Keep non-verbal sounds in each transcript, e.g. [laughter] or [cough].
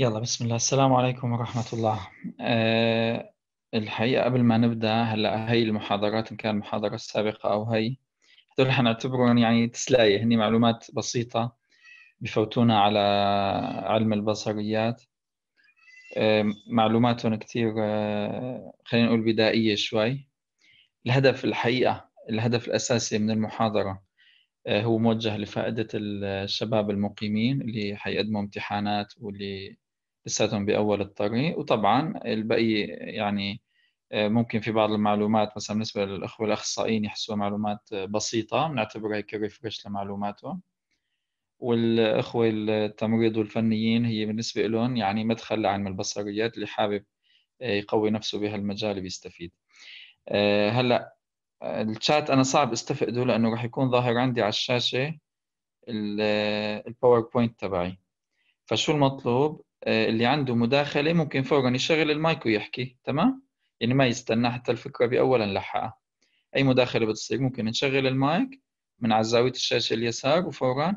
يلا بسم الله السلام عليكم ورحمة الله أه الحقيقة قبل ما نبدأ هلا هي المحاضرات إن كان المحاضرة السابقة أو هي هدول حنعتبرهم يعني تسلاية هني معلومات بسيطة بفوتونا على علم البصريات أه معلوماتهم كتير أه خلينا نقول بدائية شوي الهدف الحقيقة الهدف الأساسي من المحاضرة آه، هو موجه لفائدة الشباب المقيمين اللي حيقدموا امتحانات واللي لساتهم باول الطريق وطبعا البقيه يعني آه، ممكن في بعض المعلومات مثلا بالنسبه للاخوه الاخصائيين يحسوا معلومات بسيطه بنعتبرها هيك ريفرش لمعلوماتهم والاخوه التمريض والفنيين هي بالنسبه لهم يعني مدخل لعلم البصريات اللي حابب آه، يقوي نفسه بهالمجال بيستفيد آه، هلا الشات انا صعب استفقده لانه راح يكون ظاهر عندي على الشاشه الباوربوينت تبعي فشو المطلوب آه، اللي عنده مداخله ممكن فورا يشغل المايك ويحكي تمام يعني ما يستنى حتى الفكره باولا نلحقها اي مداخله بتصير ممكن نشغل المايك من على زاويه الشاشه اليسار وفورا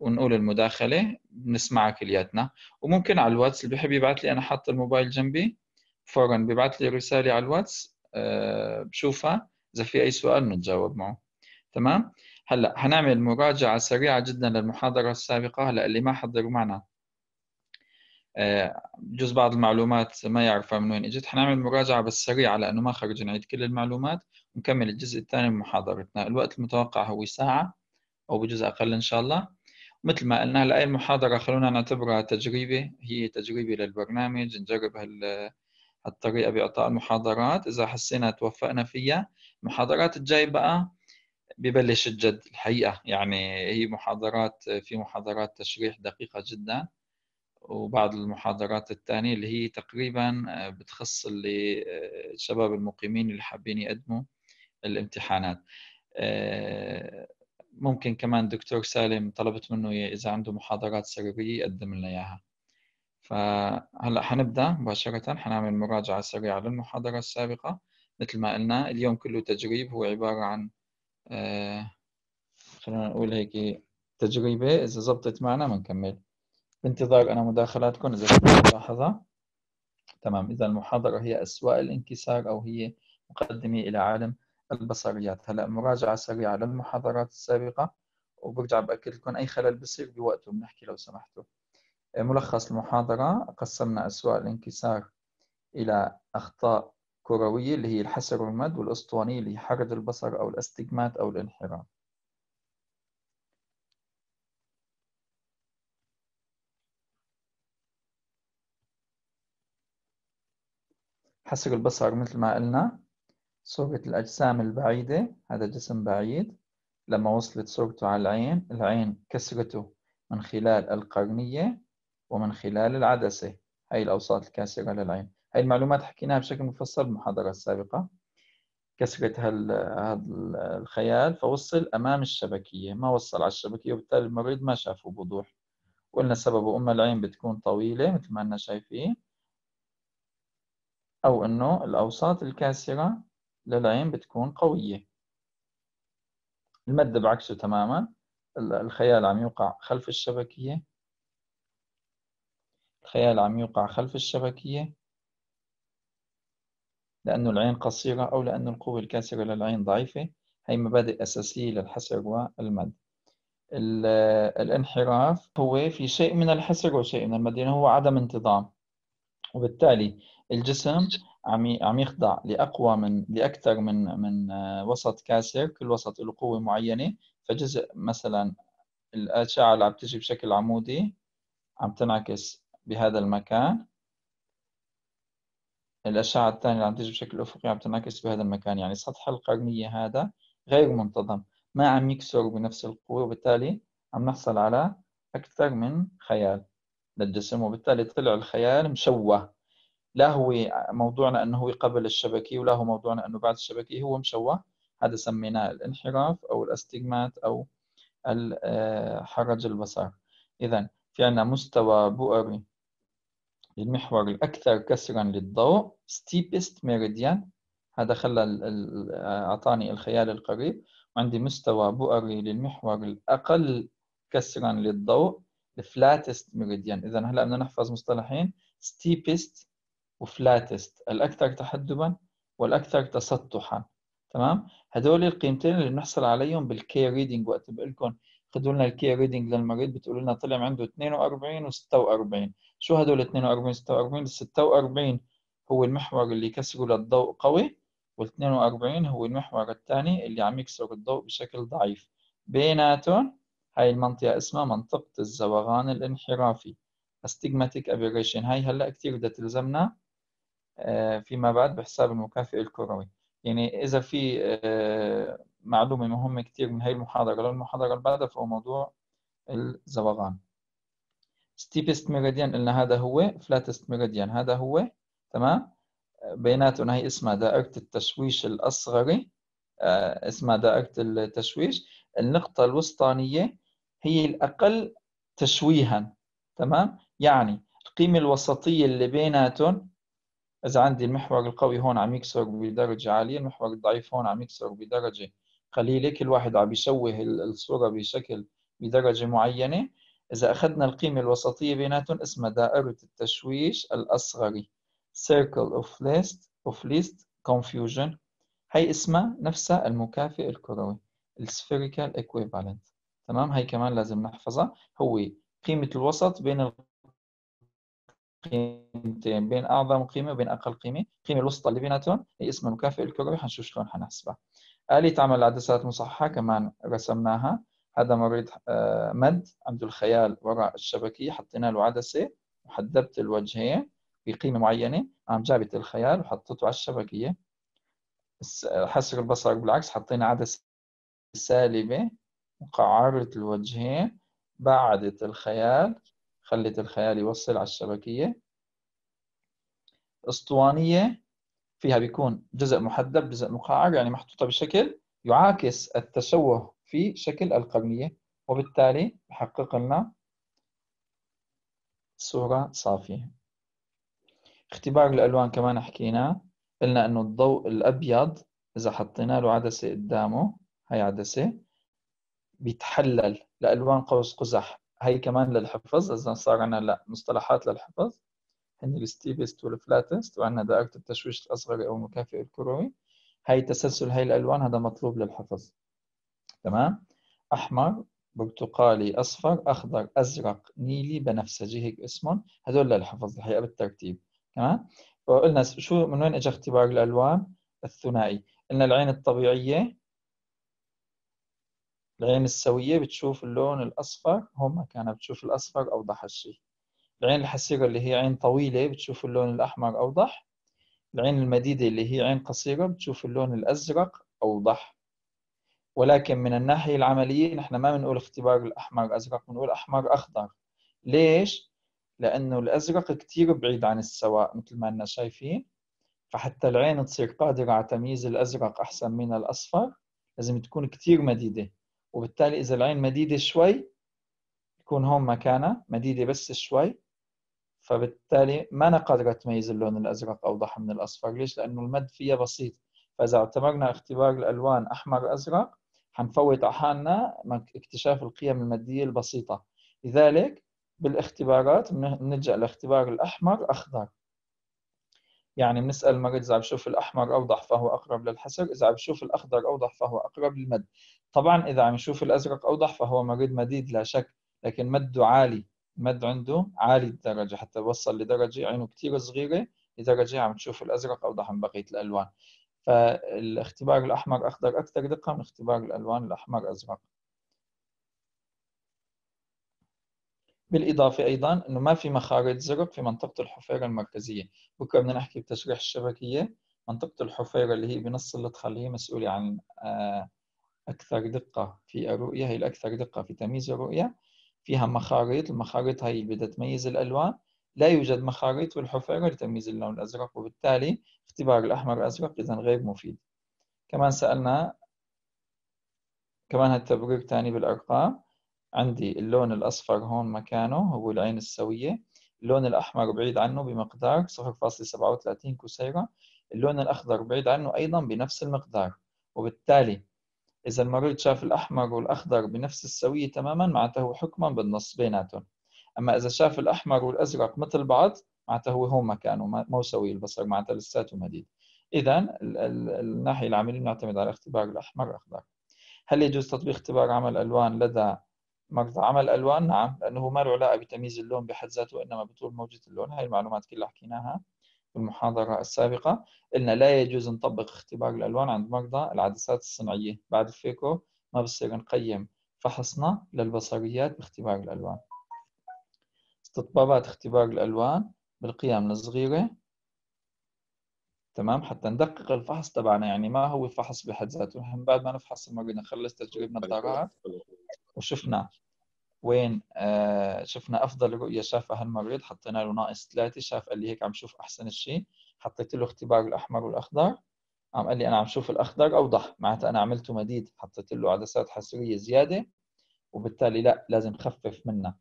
ونقول المداخله بنسمعها كلياتنا وممكن على الواتس اللي بحب يبعث لي انا حاط الموبايل جنبي فورا بيبعث لي رساله على الواتس آه، بشوفها اذا في اي سؤال نتجاوب معه تمام هلا حنعمل مراجعه سريعه جدا للمحاضره السابقه هلا اللي ما حضروا معنا بجوز بعض المعلومات ما يعرفها من وين اجت حنعمل مراجعه بس سريعه لانه ما خرج نعيد كل المعلومات ونكمل الجزء الثاني من محاضرتنا الوقت المتوقع هو ساعه او بجوز اقل ان شاء الله مثل ما قلنا هلا محاضره خلونا نعتبرها تجريبه هي تجريبه للبرنامج نجرب هال هالطريقه باعطاء المحاضرات اذا حسينا توفقنا فيها المحاضرات الجاي بقى ببلش الجد الحقيقه يعني هي محاضرات في محاضرات تشريح دقيقه جدا وبعض المحاضرات الثانية اللي هي تقريبا آه، بتخص اللي الشباب آه، المقيمين اللي حابين يقدموا الامتحانات آه، ممكن كمان دكتور سالم طلبت منه إذا عنده محاضرات سريرية يقدم لنا إياها فهلا حنبدا مباشرة حنعمل مراجعة سريعة للمحاضرة السابقة مثل ما قلنا اليوم كله تجريب هو عبارة عن خلينا نقول هيك تجربه إذا زبطت معنا بنكمل بانتظار أنا مداخلاتكم إذا في ملاحظة تمام إذا المحاضرة هي اسواء الانكسار أو هي مقدمة إلى عالم البصريات هلأ مراجعة سريعة للمحاضرات السابقة وبرجع بأكد لكم أي خلل بصير بوقته بنحكي لو سمحتوا إيه، ملخص المحاضرة قسمنا اسواء الانكسار إلى أخطاء كروية اللي هي الحسر والمد والأسطوانية اللي هي حرد البصر أو الاستجمات أو الانحراف حسب البصر مثل ما قلنا صورة الأجسام البعيدة هذا جسم بعيد لما وصلت صورته على العين العين كسرته من خلال القرنية ومن خلال العدسة هاي الأوساط الكاسرة للعين هاي المعلومات حكيناها بشكل مفصل بالمحاضرة السابقة كسرت هذا الخيال فوصل أمام الشبكية ما وصل على الشبكية وبالتالي المريض ما شافه بوضوح وقلنا سببه أما العين بتكون طويلة مثل ما أنا شايفين أو أنه الأوساط الكاسرة للعين بتكون قوية المد بعكسه تماما الخيال عم يوقع خلف الشبكية الخيال عم يوقع خلف الشبكية لأنه العين قصيرة أو لأنه القوة الكاسرة للعين ضعيفة هي مبادئ أساسية للحسر والمد الانحراف هو في شيء من الحسر وشيء من المد يعني هو عدم انتظام وبالتالي الجسم عم عم يخضع لاقوى من لاكثر من من آه، وسط كاسر كل وسط له قوه معينه فجزء مثلا الاشعه اللي عم تجي بشكل عمودي عم تنعكس بهذا المكان الاشعه الثانيه اللي عم تجي بشكل افقي عم تنعكس بهذا المكان يعني سطح القرنيه هذا غير منتظم ما عم يكسر بنفس القوه وبالتالي عم نحصل على اكثر من خيال للجسم وبالتالي طلع الخيال مشوه لا هو موضوعنا انه هو قبل الشبكي ولا هو موضوعنا انه بعد الشبكي هو مشوه هذا سميناه الانحراف او الاستجمات او آه، حرج البصر اذا في عندنا مستوى بؤري للمحور الاكثر كسرا للضوء steepest meridian هذا خلى اعطاني الخيال القريب وعندي مستوى بؤري للمحور الاقل كسرا للضوء the flattest meridian اذا هلا بدنا نحفظ مصطلحين steepest وفلاتست الأكثر تحدبا والأكثر تسطحا تمام هدول القيمتين اللي بنحصل عليهم بالكي ريدنج وقت بقول لكم خذوا لنا الكي ريدنج للمريض بتقولوا لنا طلع عنده 42 و46 شو هدول 42 46 ال 46 هو المحور اللي كسره للضوء قوي وال42 هو المحور الثاني اللي عم يكسر الضوء بشكل ضعيف بيناتهم هاي المنطقة اسمها منطقة الزوغان الانحرافي استيجماتيك ابيريشن هاي هلا كثير بدها تلزمنا آه، فيما بعد بحساب المكافئ الكروي يعني إذا في آه، معلومة مهمة كثير من هي المحاضرة للمحاضرة اللي بعدها فهو موضوع الزبغان ستيبست ميريديان قلنا هذا هو فلاتست ميريديان هذا هو تمام بيناتهم هي اسمها دائرة التشويش الأصغري آه، اسمها دائرة التشويش النقطة الوسطانية هي الأقل تشويها تمام يعني القيمة الوسطية اللي بيناتهم إذا عندي المحور القوي هون عم يكسر بدرجة عالية المحور الضعيف هون عم يكسر بدرجة قليلة كل واحد عم يشوه الصورة بشكل بدرجة معينة إذا أخذنا القيمة الوسطية بيناتهم اسمها دائرة التشويش الأصغري Circle of Least of Least Confusion هي اسمها نفسها المكافئ الكروي السفيريكال equivalent تمام هي كمان لازم نحفظها هو قيمة الوسط بين قيمتين بين اعظم قيمه وبين اقل قيمه القيمه الوسطى اللي بيناتهم هي اسمها المكافئ الكروي حنشوف شلون حنحسبها آلية عمل العدسات المصححة كمان رسمناها هذا مريض آه، مد عنده الخيال وراء الشبكية حطينا له عدسة وحدبت الوجهين بقيمة معينة عم جابت الخيال وحطته على الشبكية حسر البصر بالعكس حطينا عدسة سالبة وقعرت الوجهين بعدت الخيال خلت الخيال يوصل على الشبكية اسطوانية فيها بيكون جزء محدب جزء مقعر يعني محطوطة بشكل يعاكس التشوه في شكل القرنية وبالتالي يحقق لنا صورة صافية اختبار الألوان كمان حكينا قلنا أنه الضوء الأبيض إذا حطينا له عدسة قدامه هاي عدسة بيتحلل لألوان قوس قزح هي كمان للحفظ اذا صار عندنا لا مصطلحات للحفظ هن الستيفست والفلاتست وعندنا دائرة التشويش الأصغر أو المكافئ الكروي هي تسلسل هي الألوان هذا مطلوب للحفظ تمام أحمر برتقالي أصفر أخضر أزرق نيلي بنفسجي هيك اسمهم هذول للحفظ الحقيقة بالترتيب تمام فقلنا شو من وين اجى اختبار الألوان الثنائي قلنا العين الطبيعية العين السوية بتشوف اللون الأصفر هم كان بتشوف الأصفر أوضح الشيء العين الحسيرة اللي هي عين طويلة بتشوف اللون الأحمر أوضح العين المديدة اللي هي عين قصيرة بتشوف اللون الأزرق أوضح ولكن من الناحية العملية نحن ما بنقول اختبار الأحمر أزرق بنقول أحمر أخضر ليش؟ لأنه الأزرق كتير بعيد عن السواء مثل ما أنا شايفين فحتى العين تصير قادرة على تمييز الأزرق أحسن من الأصفر لازم تكون كتير مديدة وبالتالي إذا العين مديدة شوي يكون هون مكانها مديدة بس شوي فبالتالي ما أنا قادرة تميز اللون الأزرق أوضح من الأصفر ليش؟ لأنه المد فيها بسيط فإذا اعتبرنا اختبار الألوان أحمر أزرق حنفوت على حالنا اكتشاف القيم المادية البسيطة لذلك بالاختبارات بنلجأ لاختبار الأحمر أخضر يعني بنسال المريض اذا بشوف الاحمر اوضح فهو اقرب للحسر اذا بشوف الاخضر اوضح فهو اقرب للمد طبعا اذا عم يشوف الازرق اوضح فهو مريض مديد لا شك لكن مده عالي المد عنده عالي الدرجه حتى وصل لدرجه عينه كثير صغيره لدرجه عم تشوف الازرق اوضح من بقيه الالوان فالاختبار الاحمر اخضر اكثر دقه من اختبار الالوان الاحمر ازرق بالاضافه ايضا انه ما في مخارج زرق في منطقه الحفيره المركزيه بكره بدنا نحكي بتشريح الشبكيه منطقه الحفيره اللي هي بنص اللطخه اللي هي مسؤوله عن آه، اكثر دقه في الرؤيه هي الاكثر دقه في تمييز الرؤيه فيها مخاريط المخاريط هي اللي بدها تميز الالوان لا يوجد مخاريط والحفيرة لتمييز اللون الازرق وبالتالي اختبار الاحمر الأزرق اذا غير مفيد كمان سالنا كمان هالتبرير ثاني بالارقام عندي اللون الأصفر هون مكانه هو العين السوية اللون الأحمر بعيد عنه بمقدار 0.37 كسيرة اللون الأخضر بعيد عنه أيضا بنفس المقدار وبالتالي إذا المريض شاف الأحمر والأخضر بنفس السوية تماما معناته هو حكما بالنص بيناتهم أما إذا شاف الأحمر والأزرق مثل بعض معناته هو هون مكانه مو سوي البصر معناته لساته مديد إذا الناحية العملية بنعتمد على اختبار الأحمر والأخضر هل يجوز تطبيق اختبار عمل ألوان لدى مقطع عمل الالوان نعم لانه ما له علاقه بتمييز اللون بحد ذاته وانما بطول موجه اللون هاي المعلومات كلها حكيناها في المحاضره السابقه قلنا لا يجوز نطبق اختبار الالوان عند مرضى العدسات الصنعيه بعد الفيكو ما بصير نقيم فحصنا للبصريات باختبار الالوان استطبابات اختبار الالوان بالقيم الصغيره تمام حتى ندقق الفحص تبعنا يعني ما هو فحص بحد ذاته من بعد ما نفحص المريض نخلص تجربه طيب، نظارات وشفنا وين آه، شفنا افضل رؤيه شافها المريض حطينا له ناقص ثلاثه شاف قال لي هيك عم شوف احسن الشيء حطيت له اختبار الاحمر والاخضر عم قال لي انا عم شوف الاخضر اوضح معناتها انا عملته مديد حطيت له عدسات حصريه زياده وبالتالي لا لازم خفف منها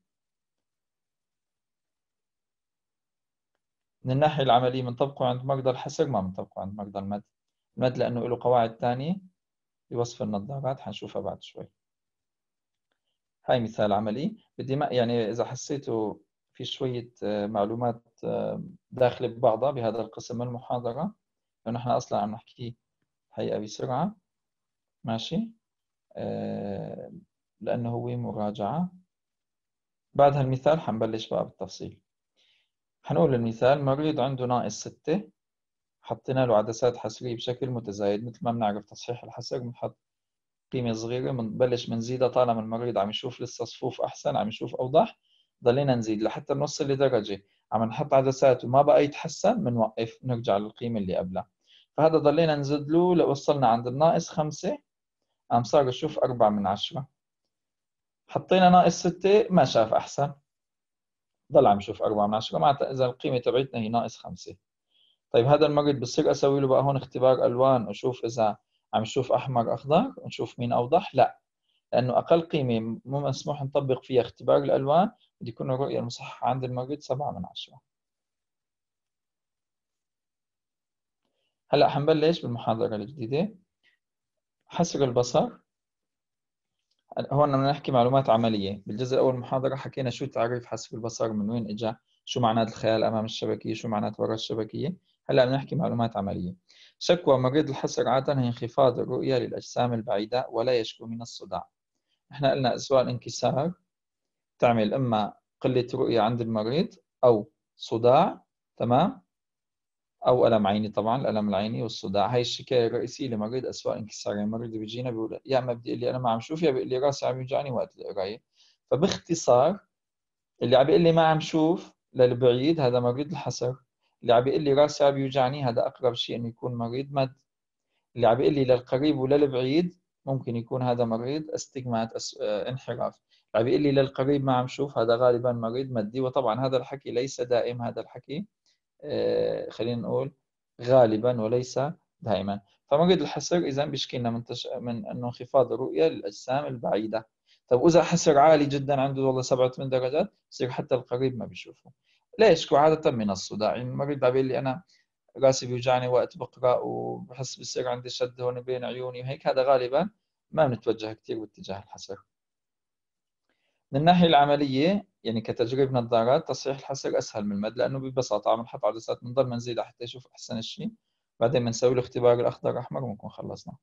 من الناحيه العمليه بنطبقه عند مرضى الحسر ما بنطبقه عند مرضى المد المد لانه له قواعد ثانيه بوصف النظارات حنشوفها بعد شوي هاي مثال عملي بدي ما يعني اذا حسيتوا في شويه آه، معلومات آه، داخله ببعضها بهذا القسم من المحاضره لانه نحن اصلا عم نحكي هيئه بسرعه ماشي آه، لانه هو مراجعه بعد هالمثال حنبلش بقى بالتفصيل حنقول المثال مريض عنده ناقص ستة حطينا له عدسات حصرية بشكل متزايد مثل ما بنعرف تصحيح الحصر بنحط قيمة صغيرة بنبلش بنزيدها طالما المريض عم يشوف لسه صفوف أحسن عم يشوف أوضح ضلينا نزيد لحتى نوصل لدرجة عم نحط عدسات وما بقى يتحسن بنوقف نرجع للقيمة اللي قبلها فهذا ضلينا نزيد له لوصلنا وصلنا عند الناقص خمسة عم صار يشوف أربعة من عشرة حطينا ناقص ستة ما شاف أحسن ضل عم يشوف أربعة من عشرة معناتها إذا القيمة تبعتنا هي ناقص خمسة طيب هذا المريض بصير أسوي له بقى هون اختبار ألوان وأشوف إذا عم نشوف احمر اخضر ونشوف مين اوضح لا لانه اقل قيمه مو مسموح نطبق فيها اختبار الالوان بده يكون الرؤيه المصححه عند المريض 7 من 10 هلا حنبلش بالمحاضره الجديده حسر البصر هون بدنا نحكي معلومات عمليه بالجزء الاول المحاضره حكينا شو تعريف حسر البصر من وين اجى شو معنات الخيال امام الشبكيه شو معنات وراء الشبكيه هلا بنحكي معلومات عمليه شكوى مريض الحصر عادة هي انخفاض الرؤية للأجسام البعيدة ولا يشكو من الصداع احنا قلنا أسوأ الانكسار تعمل إما قلة رؤية عند المريض أو صداع تمام أو ألم عيني طبعا الألم العيني والصداع هاي الشكاية الرئيسية لمريض أسوأ انكسار يعني المريض بيجينا بيقول يا إما بدي لي أنا ما عم شوف يا بيقول لي راسي عم يوجعني وقت القراية فباختصار اللي عم بيقول لي ما عم شوف للبعيد هذا مريض الحصر اللي عم بيقول لي راسي عم يوجعني هذا اقرب شيء انه يكون مريض مد اللي عم بيقول لي للقريب وللبعيد ممكن يكون هذا مريض استجمات أس... آه انحراف عم بيقول لي للقريب ما عم شوف هذا غالبا مريض مادي وطبعا هذا الحكي ليس دائم هذا الحكي آه خلينا نقول غالبا وليس دائما فمريض الحصر اذا بيشكي لنا من, تش... من انه انخفاض الرؤيه للاجسام البعيده طب واذا حصر عالي جدا عنده والله 7 8 درجات بصير حتى القريب ما بيشوفه ليش عادة من الصداع يعني المريض عم لي أنا راسي بيوجعني وقت بقرا وبحس بصير عندي شد هون بين عيوني وهيك هذا غالبا ما بنتوجه كثير باتجاه الحسر من الناحية العملية يعني كتجريب نظارات تصحيح الحسر أسهل من المد لأنه ببساطة عم نحط عدسات بنضل بنزيدها حتى يشوف أحسن الشيء بعدين بنسوي له اختبار الأخضر الأحمر ونكون خلصنا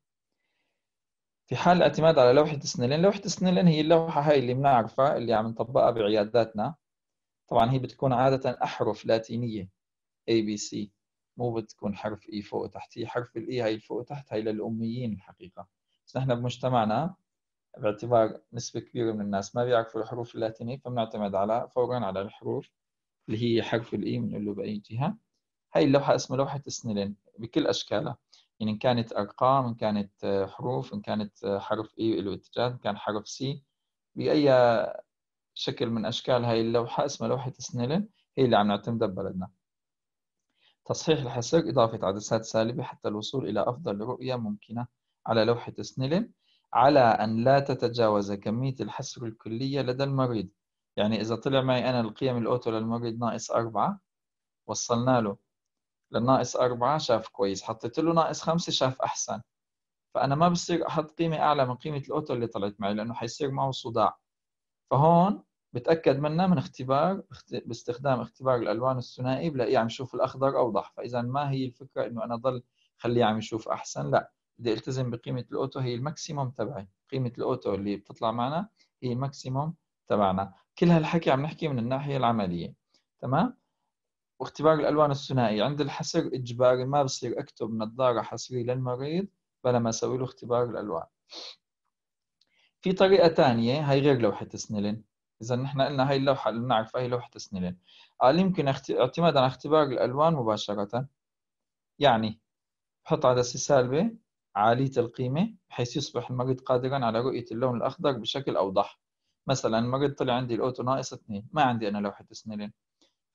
في حال الاعتماد على لوحة سنلين لوحة سنلين هي اللوحة هاي اللي بنعرفها اللي عم نطبقها بعياداتنا طبعا هي بتكون عادة أحرف لاتينية A B C مو بتكون حرف إي e فوق تحت هي حرف الإي e هاي فوق تحت هاي للأميين الحقيقة بس نحن بمجتمعنا باعتبار نسبة كبيرة من الناس ما بيعرفوا الحروف اللاتينية فبنعتمد على فورا على الحروف اللي هي حرف الإي بنقول له بأي جهة هاي اللوحة اسمها لوحة سنيلين بكل أشكالها يعني إن كانت أرقام إن كانت حروف إن كانت حرف إي e له اتجاه إن كان حرف سي بأي شكل من أشكال هاي اللوحة اسمها لوحة سنيلن هي اللي عم نعتمدها ببلدنا تصحيح الحسر إضافة عدسات سالبة حتى الوصول إلى أفضل رؤية ممكنة على لوحة سنيلن على أن لا تتجاوز كمية الحسر الكلية لدى المريض يعني إذا طلع معي أنا القيم الأوتو للمريض ناقص أربعة وصلنا له للناقص أربعة شاف كويس حطيت له ناقص خمسة شاف أحسن فأنا ما بصير أحط قيمة أعلى من قيمة الأوتو اللي طلعت معي لأنه حيصير معه صداع فهون بتاكد منها من اختبار باستخدام اختبار الالوان الثنائي بلاقيه عم يشوف الاخضر اوضح فاذا ما هي الفكره انه انا ضل خليه عم يشوف احسن لا بدي التزم بقيمه الاوتو هي الماكسيموم تبعي قيمه الاوتو اللي بتطلع معنا هي الماكسيموم تبعنا كل هالحكي عم نحكي من الناحيه العمليه تمام واختبار الالوان الثنائي عند الحسر اجباري ما بصير اكتب نظاره حصريه للمريض بلا ما اسوي له اختبار الالوان في طريقه ثانيه هي غير لوحه سنلين اذا نحن قلنا هي اللوحه اللي بنعرف هي لوحه سنيلين قال يمكن اعتمادا على اختبار الالوان مباشره يعني بحط عدسه سالبه عاليه القيمه بحيث يصبح المريض قادرا على رؤيه اللون الاخضر بشكل اوضح مثلا المريض طلع عندي الاوتو ناقص 2 ما عندي انا لوحه سنيلين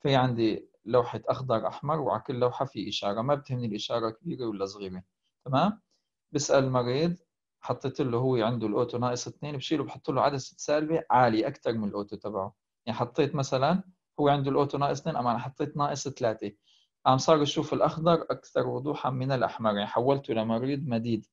في عندي لوحه اخضر احمر وعلى كل لوحه في اشاره ما بتهمني الاشاره كبيره ولا صغيره تمام بسال المريض حطيت له هو عنده الاوتو ناقص 2 بشيله بحط له عدسه سالبه عاليه اكثر من الاوتو تبعه يعني حطيت مثلا هو عنده الاوتو ناقص 2 اما انا حطيت ناقص 3 عم صار يشوف الاخضر اكثر وضوحا من الاحمر يعني حولته لمريض مديد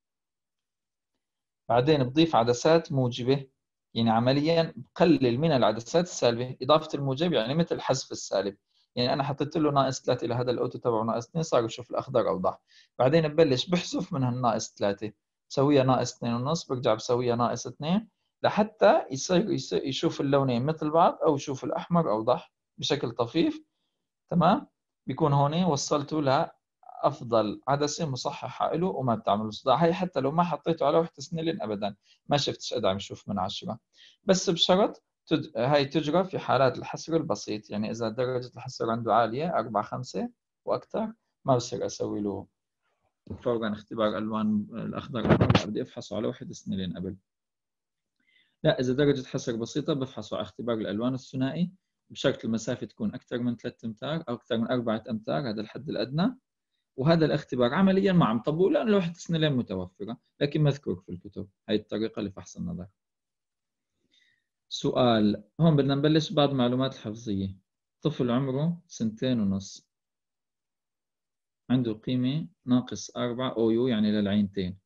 بعدين بضيف عدسات موجبه يعني عمليا بقلل من العدسات السالبه اضافه الموجب يعني مثل حذف السالب يعني انا حطيت له ناقص 3 لهذا الاوتو تبعه ناقص 2 صار يشوف الاخضر اوضح بعدين ببلش بحذف من هالناقص 3 بسويها ناقص اثنين ونص برجع بسويها ناقص اثنين لحتى يصير, يشوف اللونين مثل بعض او يشوف الاحمر اوضح بشكل طفيف تمام بيكون هون وصلته لافضل عدسه مصححه له وما بتعمل صداع هي حتى لو ما حطيته على وحده سنلين ابدا ما شفتش قد عم يشوف من عشره بس بشرط تد... هاي تجرى في حالات الحصر البسيط يعني اذا درجه الحصر عنده عاليه 4 5 واكثر ما بصير اسوي له عن اختبار الوان الاخضر الاحمر بدي افحصه على واحد سنين قبل لا اذا درجه حصر بسيطه بفحصه على اختبار الالوان الثنائي بشرط المسافه تكون اكثر من 3 امتار او اكثر من 4 امتار هذا الحد الادنى وهذا الاختبار عمليا ما عم طبقه لانه لوحه السنه متوفره لكن مذكور في الكتب هي الطريقه لفحص النظر سؤال هون بدنا نبلش بعض المعلومات الحفظيه طفل عمره سنتين ونص عنده قيمة ناقص 4 أو يو يعني للعينتين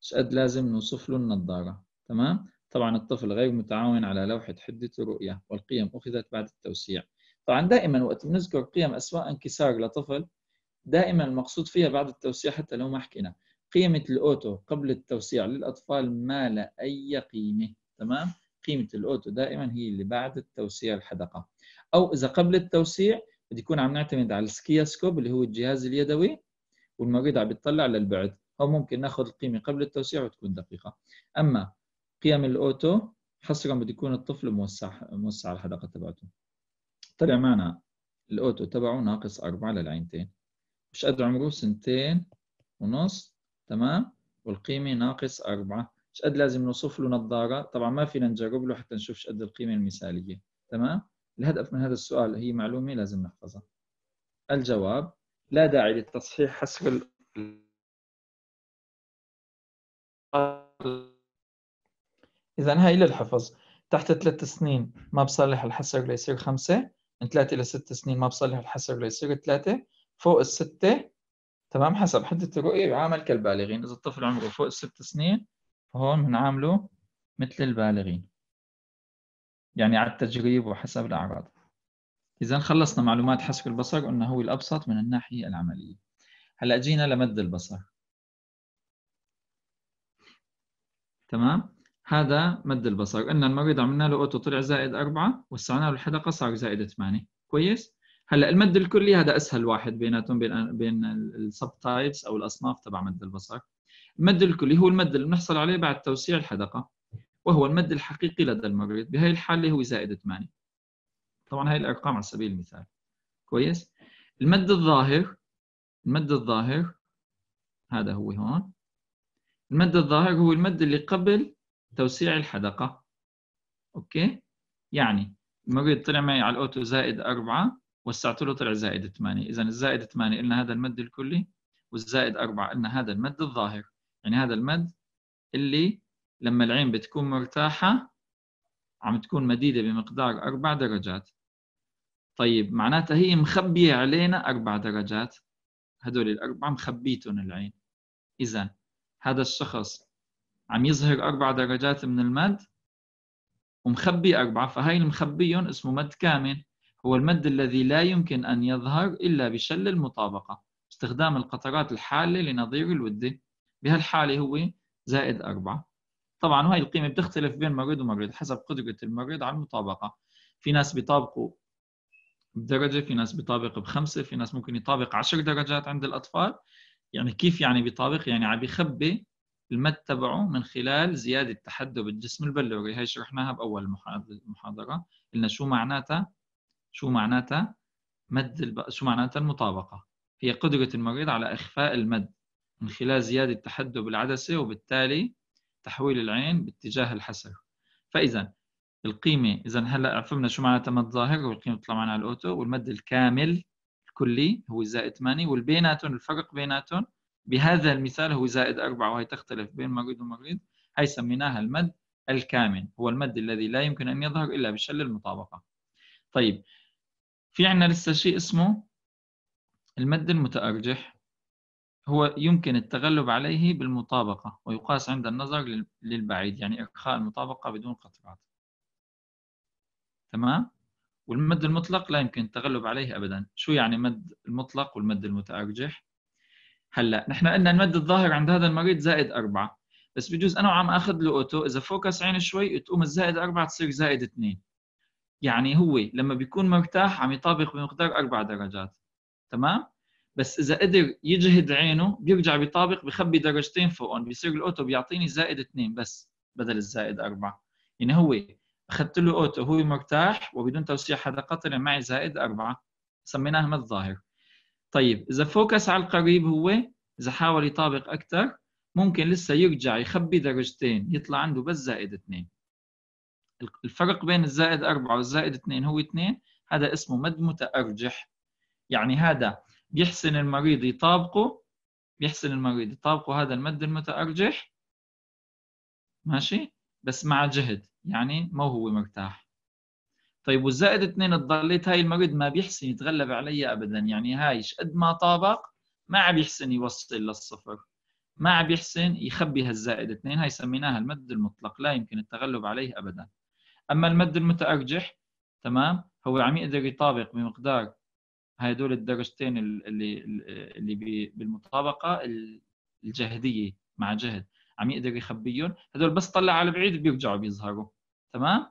شقد لازم نوصف له النظارة تمام؟ طبعا الطفل غير متعاون على لوحة حدة الرؤية والقيم أخذت بعد التوسيع طبعا دائما وقت بنذكر قيم أسواء انكسار لطفل دائما المقصود فيها بعد التوسيع حتى لو ما حكينا قيمة الأوتو قبل التوسيع للأطفال ما لا أي قيمة تمام؟ قيمة الأوتو دائما هي اللي بعد التوسيع الحدقة أو إذا قبل التوسيع بدي يكون عم نعتمد على السكياسكوب اللي هو الجهاز اليدوي والمريض عم بيطلع للبعد او ممكن ناخذ القيمه قبل التوسيع وتكون دقيقه اما قيم الاوتو حصرا بده يكون الطفل موسع موسع على الحدقه تبعته طلع معنا الاوتو تبعه ناقص أربعة للعينتين مش قد عمره سنتين ونص تمام والقيمه ناقص أربعة مش قد لازم نوصف له نظاره طبعا ما فينا نجرب له حتى نشوف قد القيمه المثاليه تمام الهدف من هذا السؤال هي معلومة لازم نحفظها الجواب لا داعي للتصحيح حسب إذا هاي للحفظ تحت ثلاث سنين ما بصلح الحسر ليصير خمسة من ثلاثة إلى ست سنين ما بصلح الحسر ليصير ثلاثة فوق الستة تمام حسب حدة الرؤية بعامل كالبالغين إذا الطفل عمره فوق الست سنين فهون بنعامله مثل البالغين يعني على التجريب وحسب الأعراض إذا خلصنا معلومات حسب البصر قلنا هو الأبسط من الناحية العملية هلأ جينا لمد البصر تمام هذا مد البصر قلنا المريض عملنا له أوتو طلع زائد أربعة وسعنا له الحدقة صار زائد ثمانية كويس هلا المد الكلي هذا اسهل واحد بيناتهم بين بين السب تايبس او الاصناف تبع مد البصر المد الكلي هو المد اللي بنحصل عليه بعد توسيع الحدقه وهو المد الحقيقي لدى المريض بهي الحالة هو زائد 8 طبعا هاي الأرقام على سبيل المثال كويس المد الظاهر المد الظاهر هذا هو هون المد الظاهر هو المد اللي قبل توسيع الحدقة أوكي يعني المريض طلع معي على الأوتو زائد 4 وسعت له طلع زائد 8 إذا الزائد 8 قلنا هذا المد الكلي والزائد 4 قلنا هذا المد الظاهر يعني هذا المد اللي لما العين بتكون مرتاحة عم تكون مديدة بمقدار أربع درجات طيب معناتها هي مخبية علينا أربع درجات هدول الأربعة مخبيتهم العين إذا هذا الشخص عم يظهر أربع درجات من المد ومخبي أربعة فهي المخبيهم اسمه مد كامل هو المد الذي لا يمكن أن يظهر إلا بشل المطابقة استخدام القطرات الحالة لنظير الودة بهالحالة هو زائد أربعة طبعا هاي القيمه بتختلف بين مريض ومريض حسب قدره المريض على المطابقه في ناس بيطابقوا بدرجه في ناس بيطابق بخمسه في ناس ممكن يطابق عشر درجات عند الاطفال يعني كيف يعني بيطابق يعني عم بيخبي المد تبعه من خلال زياده تحدب الجسم البلوري هي شرحناها باول المحاضره قلنا شو معناتها شو معناتها مد الب... شو معناتها المطابقه هي قدره المريض على اخفاء المد من خلال زياده تحدب العدسه وبالتالي تحويل العين باتجاه الحسر فاذا القيمه اذا هلا عرفنا شو معناتها مد ظاهر والقيمه بتطلع معنا على الاوتو والمد الكامل الكلي هو زائد 8 والبيناتهم الفرق بيناتهم بهذا المثال هو زائد 4 وهي تختلف بين مريض ومريض هي سميناها المد الكامل هو المد الذي لا يمكن أن يظهر إلا بشل المطابقة طيب في عندنا لسه شيء اسمه المد المتأرجح هو يمكن التغلب عليه بالمطابقة ويقاس عند النظر للبعيد يعني إرخاء المطابقة بدون قطرات تمام؟ والمد المطلق لا يمكن التغلب عليه أبدا شو يعني مد المطلق والمد المتأرجح؟ هلا نحن قلنا المد الظاهر عند هذا المريض زائد أربعة بس بجوز أنا وعم أخذ له أوتو إذا فوكس عيني شوي تقوم الزائد أربعة تصير زائد اثنين يعني هو لما بيكون مرتاح عم يطابق بمقدار أربع درجات تمام؟ بس اذا قدر يجهد عينه بيرجع بيطابق بخبي درجتين فوقهم بيصير الاوتو بيعطيني زائد اثنين بس بدل الزائد اربعه يعني هو اخذت له اوتو هو مرتاح وبدون توسيع حدا قطر معي زائد اربعه سميناه مد ظاهر طيب اذا فوكس على القريب هو اذا حاول يطابق اكثر ممكن لسه يرجع يخبي درجتين يطلع عنده بس زائد اثنين الفرق بين الزائد أربعة والزائد اثنين هو اثنين هذا اسمه مد متأرجح يعني هذا بيحسن المريض يطابقه بيحسن المريض يطابقه هذا المد المتأرجح ماشي بس مع جهد يعني ما هو مرتاح طيب والزائد اثنين الضليت هاي المريض ما بيحسن يتغلب علي ابدا يعني هاي قد ما طابق ما عم يحسن يوصل للصفر ما عم يحسن يخبي هالزائد اثنين هاي سميناها المد المطلق لا يمكن التغلب عليه ابدا اما المد المتارجح تمام هو عم يقدر يطابق بمقدار هدول الدرجتين اللي اللي بالمطابقه الجهديه مع جهد عم يقدر يخبيهم هدول بس طلع على بعيد بيرجعوا بيظهروا تمام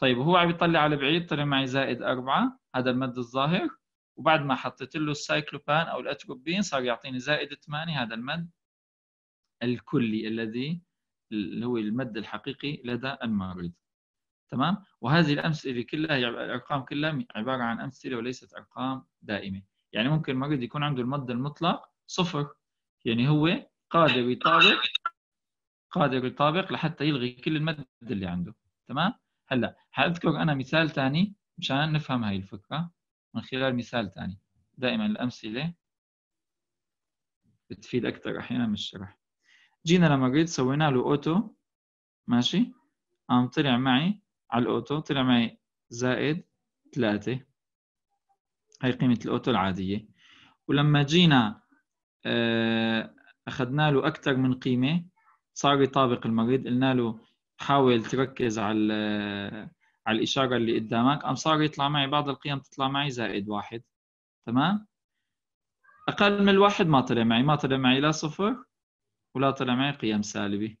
طيب وهو عم يطلع على بعيد طلع معي زائد أربعة هذا المد الظاهر وبعد ما حطيت له السايكلوبان او الاتروبين صار يعطيني زائد 8 هذا المد الكلي الذي اللي هو المد الحقيقي لدى المريض تمام وهذه الامثله كلها الارقام كلها عباره عن امثله وليست ارقام دائمه يعني ممكن المريض يكون عنده المد المطلق صفر يعني هو قادر يطابق قادر يطابق لحتى يلغي كل المد اللي عنده تمام هلا حاذكر انا مثال ثاني مشان نفهم هاي الفكره من خلال مثال ثاني دائما الامثله بتفيد اكثر احيانا من الشرح جينا لمريض سوينا له اوتو ماشي عم طلع معي على الأوتو طلع معي زائد 3 هاي قيمة الأوتو العادية ولما جينا آه، أخذنا له أكثر من قيمة صار يطابق المريض قلنا له حاول تركز على آه، على الإشارة اللي قدامك قام صار يطلع معي بعض القيم تطلع معي زائد واحد تمام أقل من الواحد ما طلع معي ما طلع معي لا صفر ولا طلع معي قيم سالبة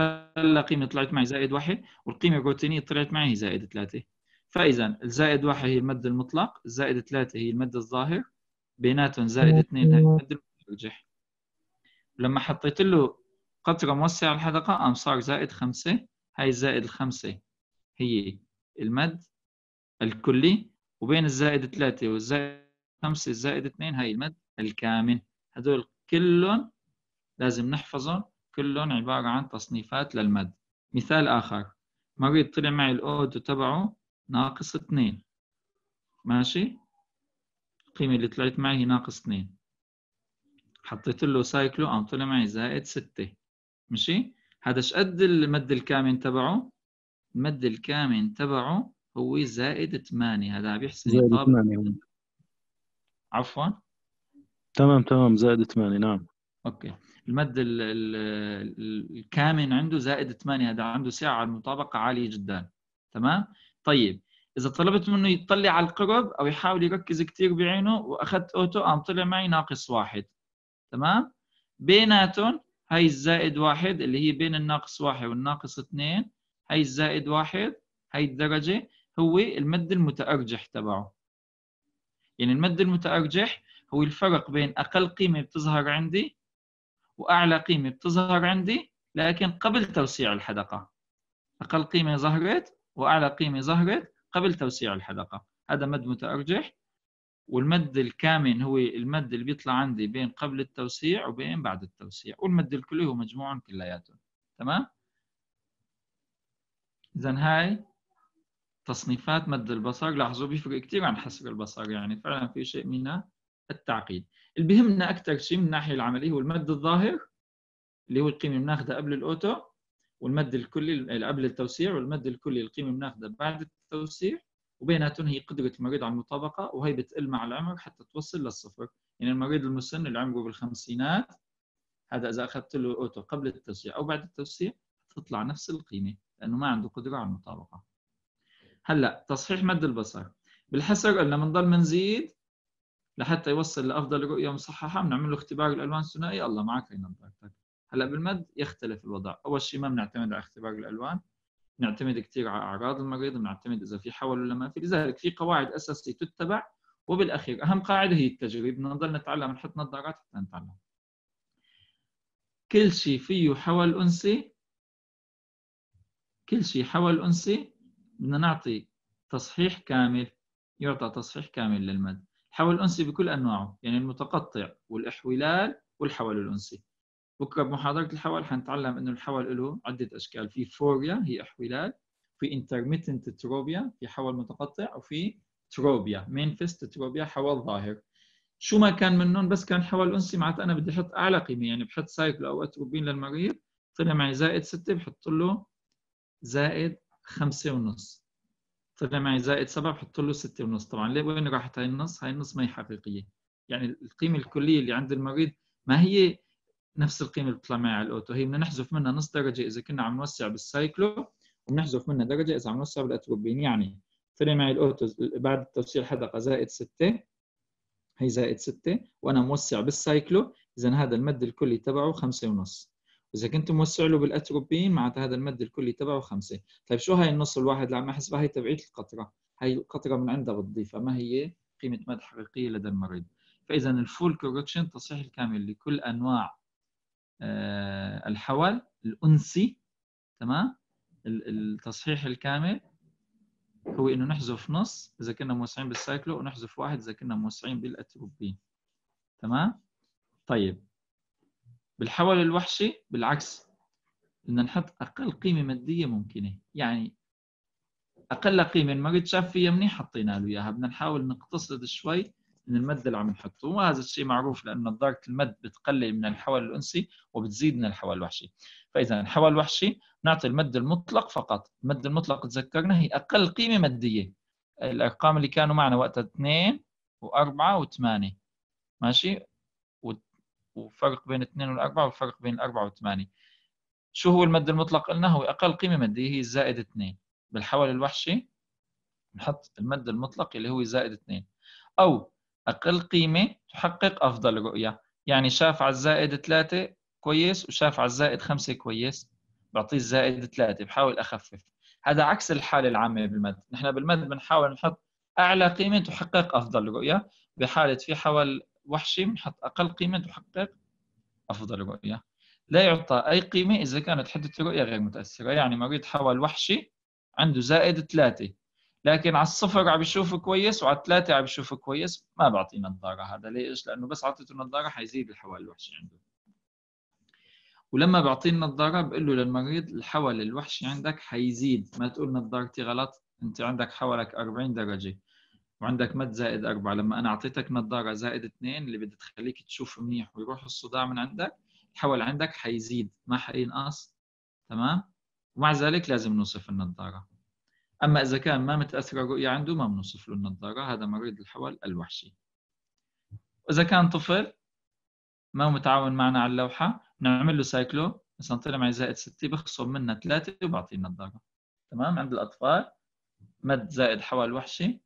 أقل قيمة طلعت معي زائد واحد والقيمة الروتينية طلعت معي هي زائد ثلاثة فإذا الزائد واحد هي المد المطلق زائد ثلاثة هي المد الظاهر بيناتهم زائد اثنين هي المد المرجح لما حطيت له قطرة موسعة الحلقة قام صار زائد خمسة هاي زائد الخمسة هي المد الكلي وبين الزائد ثلاثة والزائد خمسة زائد اثنين هاي المد الكامن هذول كلهم لازم نحفظهم كلهم عبارة عن تصنيفات للمد مثال آخر مريض طلع معي الأودو تبعه ناقص اثنين ماشي القيمة اللي طلعت معي هي ناقص اثنين حطيت له سايكلو قام طلع معي زائد ستة ماشي هذا شقد المد الكامن تبعه المد الكامن تبعه هو زائد 8 هذا عم يحسن زائد 8 عفوا تمام تمام زائد 8 نعم اوكي المد الكامن عنده زائد 8 هذا عنده سعه المطابقه عاليه جدا تمام طيب اذا طلبت منه يطلع على القرب او يحاول يركز كثير بعينه واخذت اوتو قام طلع معي ناقص واحد تمام بيناتهم هاي الزائد واحد اللي هي بين الناقص واحد والناقص اثنين هاي الزائد واحد هاي الدرجه هو المد المتارجح تبعه يعني المد المتارجح هو الفرق بين اقل قيمه بتظهر عندي واعلى قيمه بتظهر عندي لكن قبل توسيع الحدقه اقل قيمه ظهرت واعلى قيمه ظهرت قبل توسيع الحدقه هذا مد متارجح والمد الكامن هو المد اللي بيطلع عندي بين قبل التوسيع وبين بعد التوسيع والمد الكلي هو مجموعهم كلياتهم تمام اذا هاي تصنيفات مد البصر لاحظوا بيفرق كثير عن حسر البصر يعني فعلا في شيء من التعقيد اللي بيهمنا اكثر شيء من الناحيه العمليه هو المد الظاهر اللي هو القيمه اللي بناخذها قبل الاوتو والمد الكلي قبل التوسيع والمد الكلي القيمه بناخذها بعد التوسيع وبيناتهم هي قدره المريض على المطابقه وهي بتقل مع العمر حتى توصل للصفر يعني المريض المسن اللي عمره بالخمسينات هذا اذا اخذت له اوتو قبل التوسيع او بعد التوسيع تطلع نفس القيمه لانه ما عنده قدره على المطابقه هلا تصحيح مد البصر بالحسر قلنا بنضل بنزيد لحتى يوصل لافضل رؤيه مصححه بنعمل له اختبار الالوان الثنائي الله معك هي نظارتك نعم، طيب، طيب. هلا بالمد يختلف الوضع اول شيء ما بنعتمد على اختبار الالوان بنعتمد كثير على اعراض المريض بنعتمد اذا في حول ولا ما في لذلك في قواعد اساسيه تتبع وبالاخير اهم قاعده هي التجريب بدنا نضل نتعلم نحط نظارات حتى نتعلم كل شيء فيه حول انسي كل شيء حول انسي بدنا نعطي تصحيح كامل يعطى تصحيح كامل للمد الحول الأنسي بكل أنواعه يعني المتقطع والإحولال والحول الأنسي بكره بمحاضرة الحول حنتعلم إنه الحول له عدة أشكال في فوريا هي إحولال في انترميتنت تروبيا في حول متقطع وفي تروبيا مانفست تروبيا حول ظاهر شو ما كان منهم بس كان حول أنسي معناتها أنا بدي أحط أعلى قيمة يعني بحط سايكل أو أتروبين للمريض طلع معي زائد 6 بحط له زائد خمسة ونص طلع معي زائد 7 بحط له 6 ونص طبعا ليه وين راحت هاي النص هاي النص ما هي حقيقية يعني القيمة الكلية اللي عند المريض ما هي نفس القيمة اللي بتطلع معي على الأوتو هي بدنا نحذف منها نص درجة إذا كنا عم نوسع بالسايكلو وبنحذف منها درجة إذا عم نوسع بالأتروبين يعني طلع معي الأوتو بعد التوسيع الحدقه زائد 6 هي زائد 6 وأنا موسع بالسايكلو إذا هذا المد الكلي تبعه 5 ونص اذا كنت موسع له بالاتروبين معناتها هذا المد الكلي تبعه خمسة طيب شو هاي النص الواحد اللي عم احسبها هي تبعيه القطره هاي القطره من عندها بتضيفها ما هي قيمه مد حقيقيه لدى المريض فاذا الفول كوركشن التصحيح الكامل لكل انواع آه، الحول الانسي تمام التصحيح الكامل هو انه نحذف نص اذا كنا موسعين بالسايكلو ونحذف واحد اذا كنا موسعين بالاتروبين تمام طيب بالحول الوحشي بالعكس بدنا نحط اقل قيمه ماديه ممكنه يعني اقل قيمه المريض شاف فيها منيح حطينا له اياها بدنا نحاول نقتصد شوي من المد اللي عم نحطه وهذا الشيء معروف لانه نظاره المد بتقلل من الحول الانسي وبتزيد من الحول الوحشي فاذا الحول الوحشي نعطي المد المطلق فقط المد المطلق تذكرنا هي اقل قيمه ماديه الارقام اللي كانوا معنا وقتها 2 و4 و8 ماشي وفرق بين 2 و4 وفرق بين 4 و8 شو هو المد المطلق قلنا هو أقل قيمة مادية هي زائد 2 بالحول الوحشي نحط المد المطلق اللي هو زائد 2 أو أقل قيمة تحقق أفضل رؤية يعني شاف على الزائد 3 كويس وشاف على الزائد 5 كويس بعطيه الزائد 3 بحاول أخفف هذا عكس الحالة العامة بالمد نحن بالمد بنحاول نحط أعلى قيمة تحقق أفضل رؤية بحالة في حول وحشي بنحط اقل قيمه تحقق افضل رؤيه لا يعطى اي قيمه اذا كانت حده الرؤيه غير متاثره يعني مريض حول وحشي عنده زائد ثلاثه لكن على الصفر عم يشوفه كويس وعلى الثلاثه عم يشوفه كويس ما بعطيه نظاره هذا ليش؟ لانه بس اعطيته نظاره حيزيد الحول الوحشي عنده ولما بعطيه النظاره بقول له للمريض الحول الوحشي عندك حيزيد ما تقول نظارتي غلط انت عندك حولك 40 درجه وعندك مد زائد أربعة لما أنا أعطيتك نظارة زائد اثنين اللي بدها تخليك تشوف منيح ويروح الصداع من عندك الحول عندك حيزيد ما حينقص تمام ومع ذلك لازم نوصف النظارة أما إذا كان ما متأثرة الرؤية عنده ما بنوصف له النظارة هذا مريض الحول الوحشي وإذا كان طفل ما متعاون معنا على اللوحة نعمل له سايكلو مثلا طلع معي زائد ستة بخصم منها ثلاثة وبعطيه النظارة تمام عند الأطفال مد زائد حول وحشي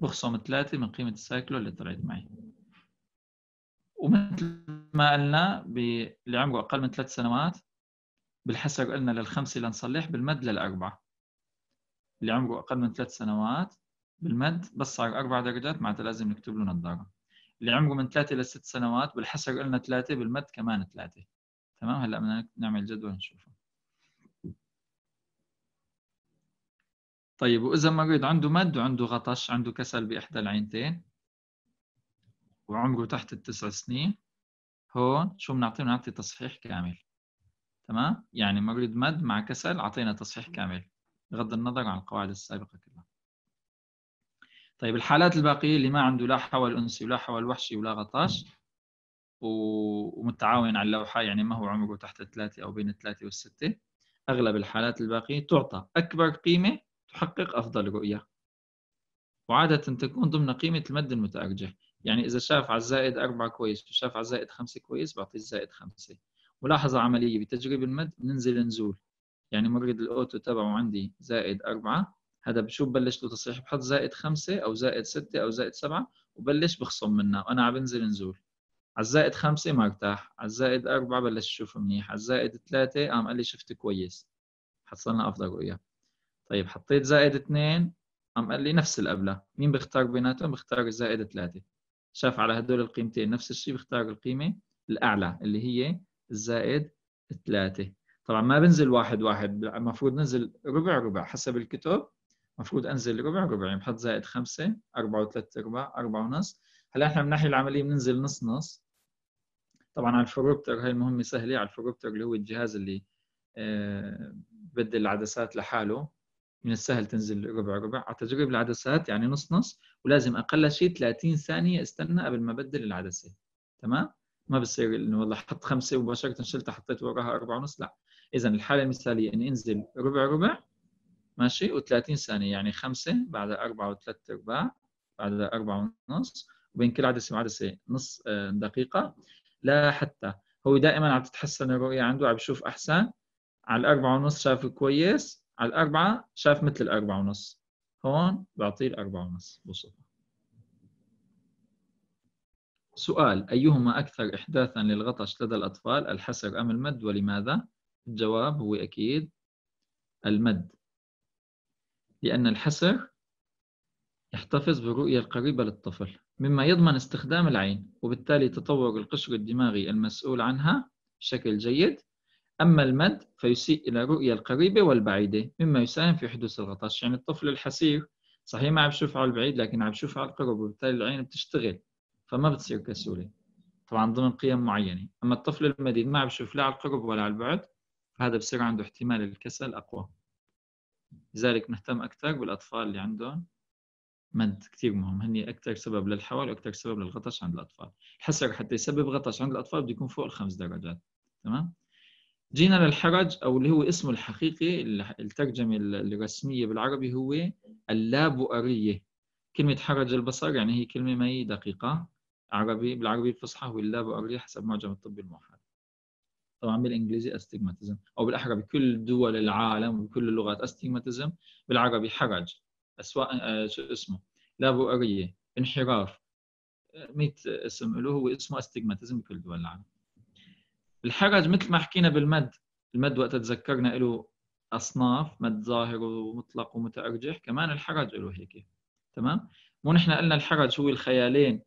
بخصم ثلاثة من قيمة السايكلو اللي طلعت معي ومثل ما قلنا اللي عمره أقل من ثلاث سنوات بالحسر قلنا للخمسة لنصلح بالمد للأربعة اللي عمره أقل من ثلاث سنوات بالمد بس صار أربع درجات معناتها لازم نكتب له نظارة اللي عمره من ثلاثة لست سنوات بالحسر قلنا ثلاثة بالمد كمان ثلاثة تمام هلا بدنا نعمل جدول نشوفه طيب وإذا مريض عنده مد وعنده غطش عنده كسل بإحدى العينتين وعمره تحت التسع سنين هون شو بنعطيه بنعطي تصحيح كامل تمام يعني مريض مد مع كسل أعطينا تصحيح كامل بغض النظر عن القواعد السابقة كلها طيب الحالات الباقية اللي ما عنده لا حول أنسي ولا حول وحشي ولا غطش ومتعاون على اللوحة يعني ما هو عمره تحت الثلاثة أو بين الثلاثة والستة أغلب الحالات الباقية تعطى أكبر قيمة تحقق أفضل رؤية وعادة تكون ضمن قيمة المد المتأرجح يعني إذا شاف على الزائد أربعة كويس وشاف على الزائد خمسة كويس بعطيه الزائد خمسة ملاحظة عملية بتجريب المد بننزل نزول يعني مورد الأوتو تبعه عندي زائد أربعة هذا بشو ببلش له تصحيح بحط زائد خمسة أو زائد ستة أو زائد سبعة وبلش بخصم منها وأنا عم بنزل نزول على الزائد خمسة ما ارتاح على الزائد أربعة بلش أشوف منيح على الزائد ثلاثة قام قال لي شفت كويس حصلنا أفضل رؤية طيب حطيت زائد 2 عم قال لي نفس القبله مين بختار بيناتهم بختار الزائد 3 شاف على هدول القيمتين نفس الشيء بختار القيمه الاعلى اللي هي الزائد 3 طبعا ما بنزل واحد واحد المفروض ننزل ربع ربع حسب الكتب المفروض انزل ربع ربع يعني بحط زائد 5 4 و3 ارباع 4 ونص هلا احنا من الناحيه العمليه بننزل نص نص طبعا على الفروبتر هاي المهمه سهله على الفروبتر اللي هو الجهاز اللي ببدل آه، بدل العدسات لحاله من السهل تنزل ربع ربع على تجريب العدسات يعني نص نص ولازم اقل شيء 30 ثانيه استنى قبل ما ابدل العدسه تمام ما بصير انه والله حط خمسه ومباشره شلتها حطيت وراها اربعه ونص لا اذا الحاله المثاليه اني انزل ربع ربع ماشي و30 ثانيه يعني خمسه بعد اربعه وثلاث ارباع بعد اربعه ونص وبين كل عدسه وعدسه نص آه، دقيقه لا حتى هو دائما عم تتحسن الرؤيه عنده عم بشوف احسن على الاربعه ونص شاف كويس على الأربعة شاف مثل الأربعة ونص هون بعطيه الأربعة ونص بوصفها سؤال أيهما أكثر إحداثا للغطش لدى الأطفال الحسر أم المد ولماذا؟ الجواب هو أكيد المد لأن الحسر يحتفظ بالرؤية القريبة للطفل مما يضمن استخدام العين وبالتالي تطور القشر الدماغي المسؤول عنها بشكل جيد أما المد فيسيء إلى الرؤية القريبة والبعيدة مما يساهم في حدوث الغطش يعني الطفل الحسير صحيح ما عم بشوف على البعيد لكن عم بشوف على القرب وبالتالي العين بتشتغل فما بتصير كسولة طبعا ضمن قيم معينة أما الطفل المديد ما عم بشوف لا على القرب ولا على البعد فهذا بصير عنده احتمال الكسل أقوى لذلك نهتم أكثر بالأطفال اللي عندهم مد كثير مهم هني أكثر سبب للحول وأكثر سبب للغطش عند الأطفال الحسر حتى يسبب غطش عند الأطفال بده يكون فوق الخمس درجات تمام جينا للحرج او اللي هو اسمه الحقيقي الترجمه الرسميه بالعربي هو اللابؤريه كلمه حرج البصر يعني هي كلمه ما هي دقيقه عربي بالعربي الفصحى هو اللابؤريه حسب معجم الطب الموحد طبعا بالانجليزي استجماتيزم او بالاحرى بكل دول العالم وبكل اللغات استجماتيزم بالعربي حرج اسواء آه، شو اسمه لابؤريه انحراف 100 اسم له هو اسمه استجماتيزم بكل دول العالم الحرج مثل ما حكينا بالمد المد وقت تذكرنا له اصناف مد ظاهر ومطلق ومتارجح كمان الحرج له هيك تمام مو نحن قلنا الحرج هو الخيالين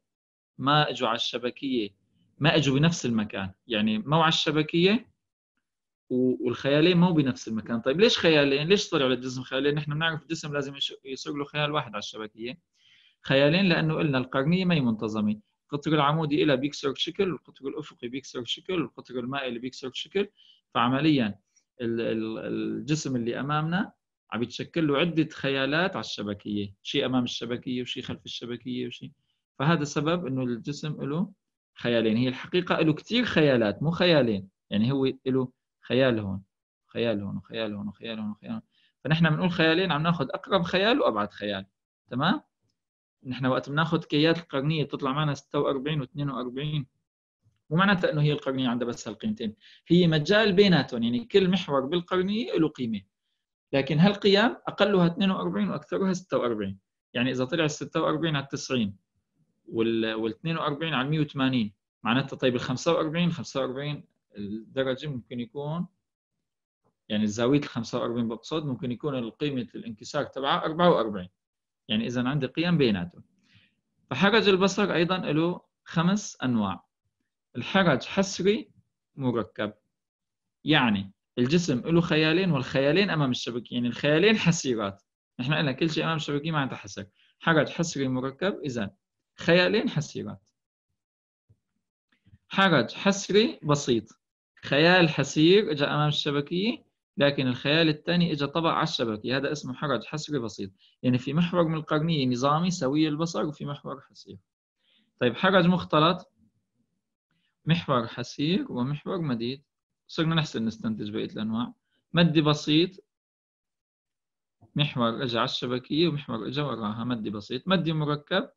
ما اجوا على الشبكيه ما اجوا بنفس المكان يعني مو على الشبكيه والخيالين مو بنفس المكان طيب ليش خيالين ليش طلع للجسم خيالين نحن بنعرف الجسم لازم يصير له خيال واحد على الشبكيه خيالين لانه قلنا القرنيه ما هي منتظمه القطر العمودي إلى بيكسر شكل والقطر الأفقي بيكسر شكل والقطر المائي اللي بيكسر شكل فعمليا الجسم اللي أمامنا عم بيتشكل له عدة خيالات على الشبكية شيء أمام الشبكية وشيء خلف الشبكية وشيء فهذا سبب أنه الجسم له خيالين هي الحقيقة له كثير خيالات مو خيالين يعني هو له خيال هون خيال هون وخيال هون وخيال هون وخيال هون فنحن بنقول خيالين عم ناخذ أقرب خيال وأبعد خيال تمام نحن وقت بناخذ كيات القرنيه بتطلع معنا 46 و42 مو معناتها انه هي القرنيه عندها بس هالقيمتين هي مجال بيناتهم يعني كل محور بالقرنيه له قيمه لكن هالقيم اقلها 42 واكثرها 46 يعني اذا طلع ال 46 على 90 وال 42 على 180 معناتها طيب ال 45 45 الدرجه ممكن يكون يعني زاويه ال 45 بقصد ممكن يكون قيمه الانكسار تبعها 44 يعني اذا عندي قيم بيناتهم فحرج البصر ايضا له خمس انواع الحرج حسري مركب يعني الجسم له خيالين والخيالين امام الشبك يعني الخيالين حسيرات نحن قلنا كل شيء امام الشبكه معناتها حسر حرج حسري مركب اذا خيالين حسيرات حرج حسري بسيط خيال حسير اجى امام الشبكيه لكن الخيال الثاني اجى طبع على الشبكة هذا اسمه حرج حسري بسيط يعني في محور من القرنية نظامي سوي البصر وفي محور حسير طيب حرج مختلط محور حسير ومحور مديد صرنا نحسن نستنتج بقية الأنواع مدي بسيط محور اجى على الشبكية ومحور اجى وراها مدي بسيط مدي مركب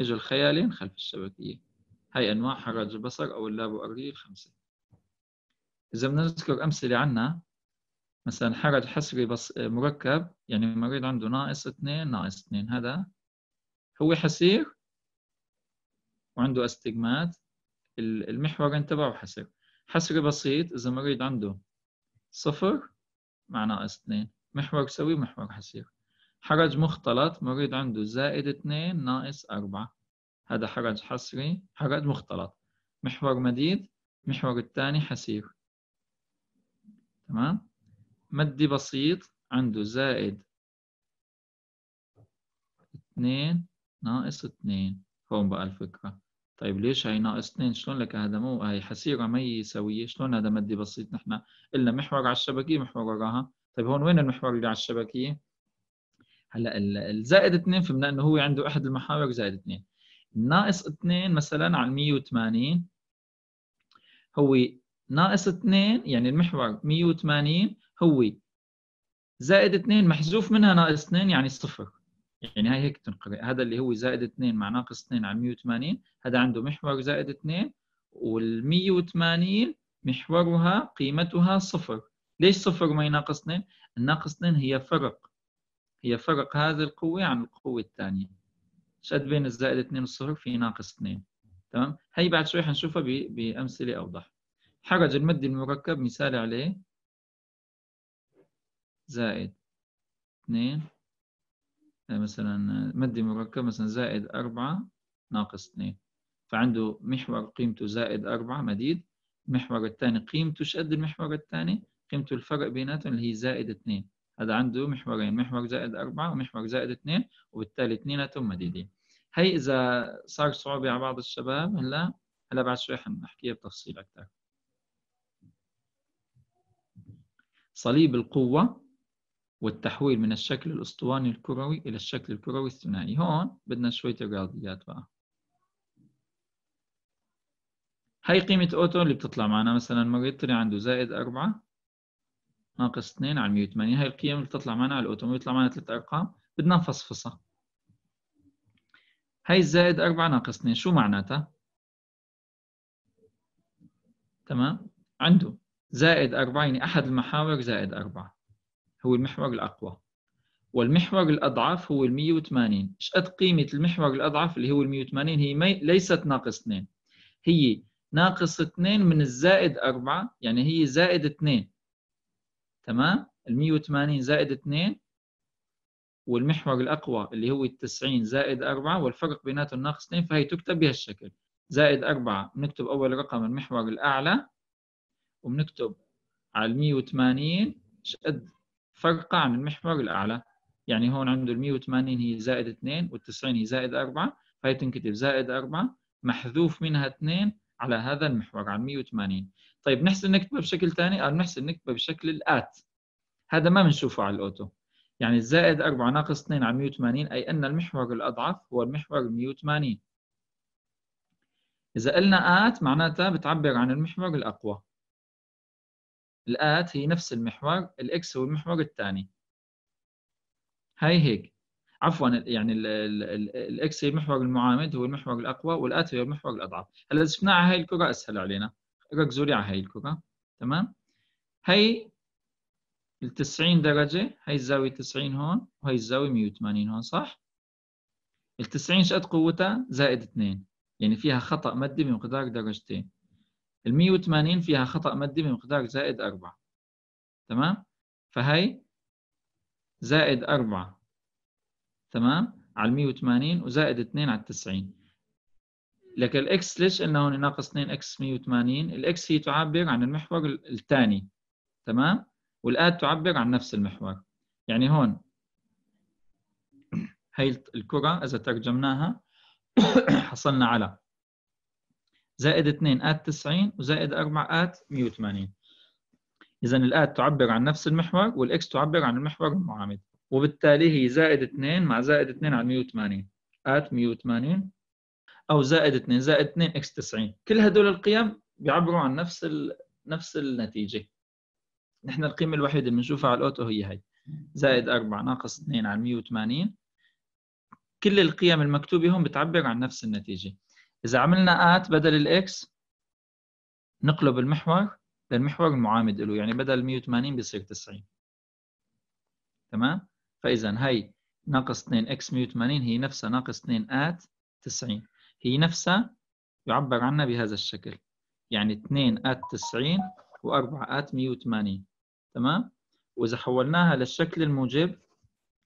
اجى الخيالين خلف الشبكية هاي أنواع حرج البصر أو اللابؤرية الخمسة إذا بدنا نذكر أمثلة عنا مثلا حرج حصري بس مركب يعني المريض عنده ناقص اثنين ناقص اثنين هذا هو حسير وعنده استجمات المحورين تبعه حسر حسري بسيط إذا المريض عنده صفر مع ناقص اثنين محور سوي محور حسير حرج مختلط مريض عنده زائد اثنين ناقص أربعة هذا حرج حصري حرج مختلط محور مديد محور الثاني حسير تمام مدي بسيط عنده زائد اثنين ناقص اثنين هون بقى الفكرة طيب ليش هي ناقص اثنين شلون لك هذا مو هي حسيرة مي سوية شلون هذا مدي بسيط نحن قلنا محور على الشبكية محور وراها طيب هون وين المحور اللي على الشبكية هلا الزائد اثنين فهمنا انه هو عنده احد المحاور زائد اثنين ناقص اثنين مثلا على 180 هو ناقص 2 يعني المحور 180 هو زائد 2 محذوف منها ناقص 2 يعني صفر يعني هاي هيك تنقرأ هذا اللي هو زائد 2 مع ناقص 2 على 180 هذا عنده محور زائد 2 وال 180 محورها قيمتها صفر ليش صفر وما هي ناقص 2 الناقص 2 هي فرق هي فرق هذه القوة عن القوة الثانية شد بين الزائد 2 والصفر في ناقص 2 تمام هي بعد شوي حنشوفها بأمثلة أوضح حرج المد المركب مثال عليه زائد اثنين يعني مثلا مادي مركب مثلا زائد أربعة ناقص اثنين فعنده محور قيمته زائد أربعة مديد المحور الثاني قيمته ايش قد المحور الثاني؟ قيمته الفرق بيناتهم اللي هي زائد اثنين هذا عنده محورين محور زائد أربعة ومحور زائد اثنين وبالتالي اثنيناتهم مديدين هي إذا صار صعوبة على بعض الشباب هلا هلا بعد شوي حنحكيها بتفصيل أكثر صليب القوة والتحويل من الشكل الأسطواني الكروي إلى الشكل الكروي الثنائي هون بدنا شوية الرياضيات بقى هاي قيمة أوتو اللي بتطلع معنا مثلا مريض طلع عنده زائد أربعة ناقص اثنين على 180 هاي القيم اللي بتطلع معنا على الأوتو بيطلع معنا ثلاث أرقام بدنا نفصفصها هاي الزائد أربعة ناقص اثنين شو معناتها؟ تمام عنده زائد أربعة يعني أحد المحاور زائد أربعة هو المحور الأقوى والمحور الأضعف هو ال 180 شقد قيمة المحور الأضعف اللي هو ال 180 هي مي... ليست ناقص 2 هي ناقص 2 من الزائد 4 يعني هي زائد 2 تمام ال 180 زائد 2 والمحور الأقوى اللي هو ال 90 زائد 4 والفرق بيناتهم ناقص 2 فهي تكتب بهالشكل زائد 4 بنكتب أول رقم المحور الأعلى وبنكتب على ال 180 شقد فرق عن المحور الأعلى يعني هون عنده ال 180 هي زائد 2 وال 90 هي زائد 4 فهي تنكتب زائد 4 محذوف منها 2 على هذا المحور على 180 طيب نحسن نكتبه بشكل ثاني قال نحسن نكتبه بشكل الآت هذا ما بنشوفه على الأوتو يعني زائد 4 ناقص 2 على 180 أي أن المحور الأضعف هو المحور 180 إذا قلنا آت معناتها بتعبر عن المحور الأقوى الآت هي نفس المحور الإكس هو المحور الثاني هاي هيك عفوا يعني الإكس هي المحور المعامد هو المحور الأقوى والآت هي المحور الأضعف هلا إذا شفناها هاي الكرة أسهل علينا ركزوا لي على هاي الكرة تمام هاي ال 90 درجة هاي الزاوية 90 هون وهي الزاوية 180 هون صح؟ ال 90 شقد قوتها؟ زائد 2 يعني فيها خطأ مادي بمقدار درجتين ال 180 فيها خطأ مادي بمقدار زائد 4 تمام فهي زائد 4 تمام على 180 وزائد 2 على 90 لك الاكس ليش قلنا هون ناقص 2 اكس 180 الاكس هي تعبر عن المحور الثاني تمام والاد تعبر عن نفس المحور يعني هون هي الكره اذا ترجمناها [coughs] حصلنا على زائد 2 آت 90 وزائد 4 آت 180 إذا الآت تعبر عن نفس المحور والإكس تعبر عن المحور المعامد وبالتالي هي زائد 2 مع زائد 2 على 180 آت 180 أو زائد 2 زائد 2 إكس 90 كل هدول القيم بيعبروا عن نفس ال... نفس النتيجة نحن القيمة الوحيدة اللي بنشوفها على الأوتو هي هي زائد 4 ناقص 2 على 180 كل القيم المكتوبة هون بتعبر عن نفس النتيجة اذا عملنا ات بدل الاكس نقلب المحور للمحور المعامد له يعني بدل 180 بيصير 90 تمام فاذا هي ناقص 2 اكس 180 هي نفسها ناقص 2 ات 90 هي نفسها يعبر عنها بهذا الشكل يعني 2 ات 90 و4 ات 180 تمام واذا حولناها للشكل الموجب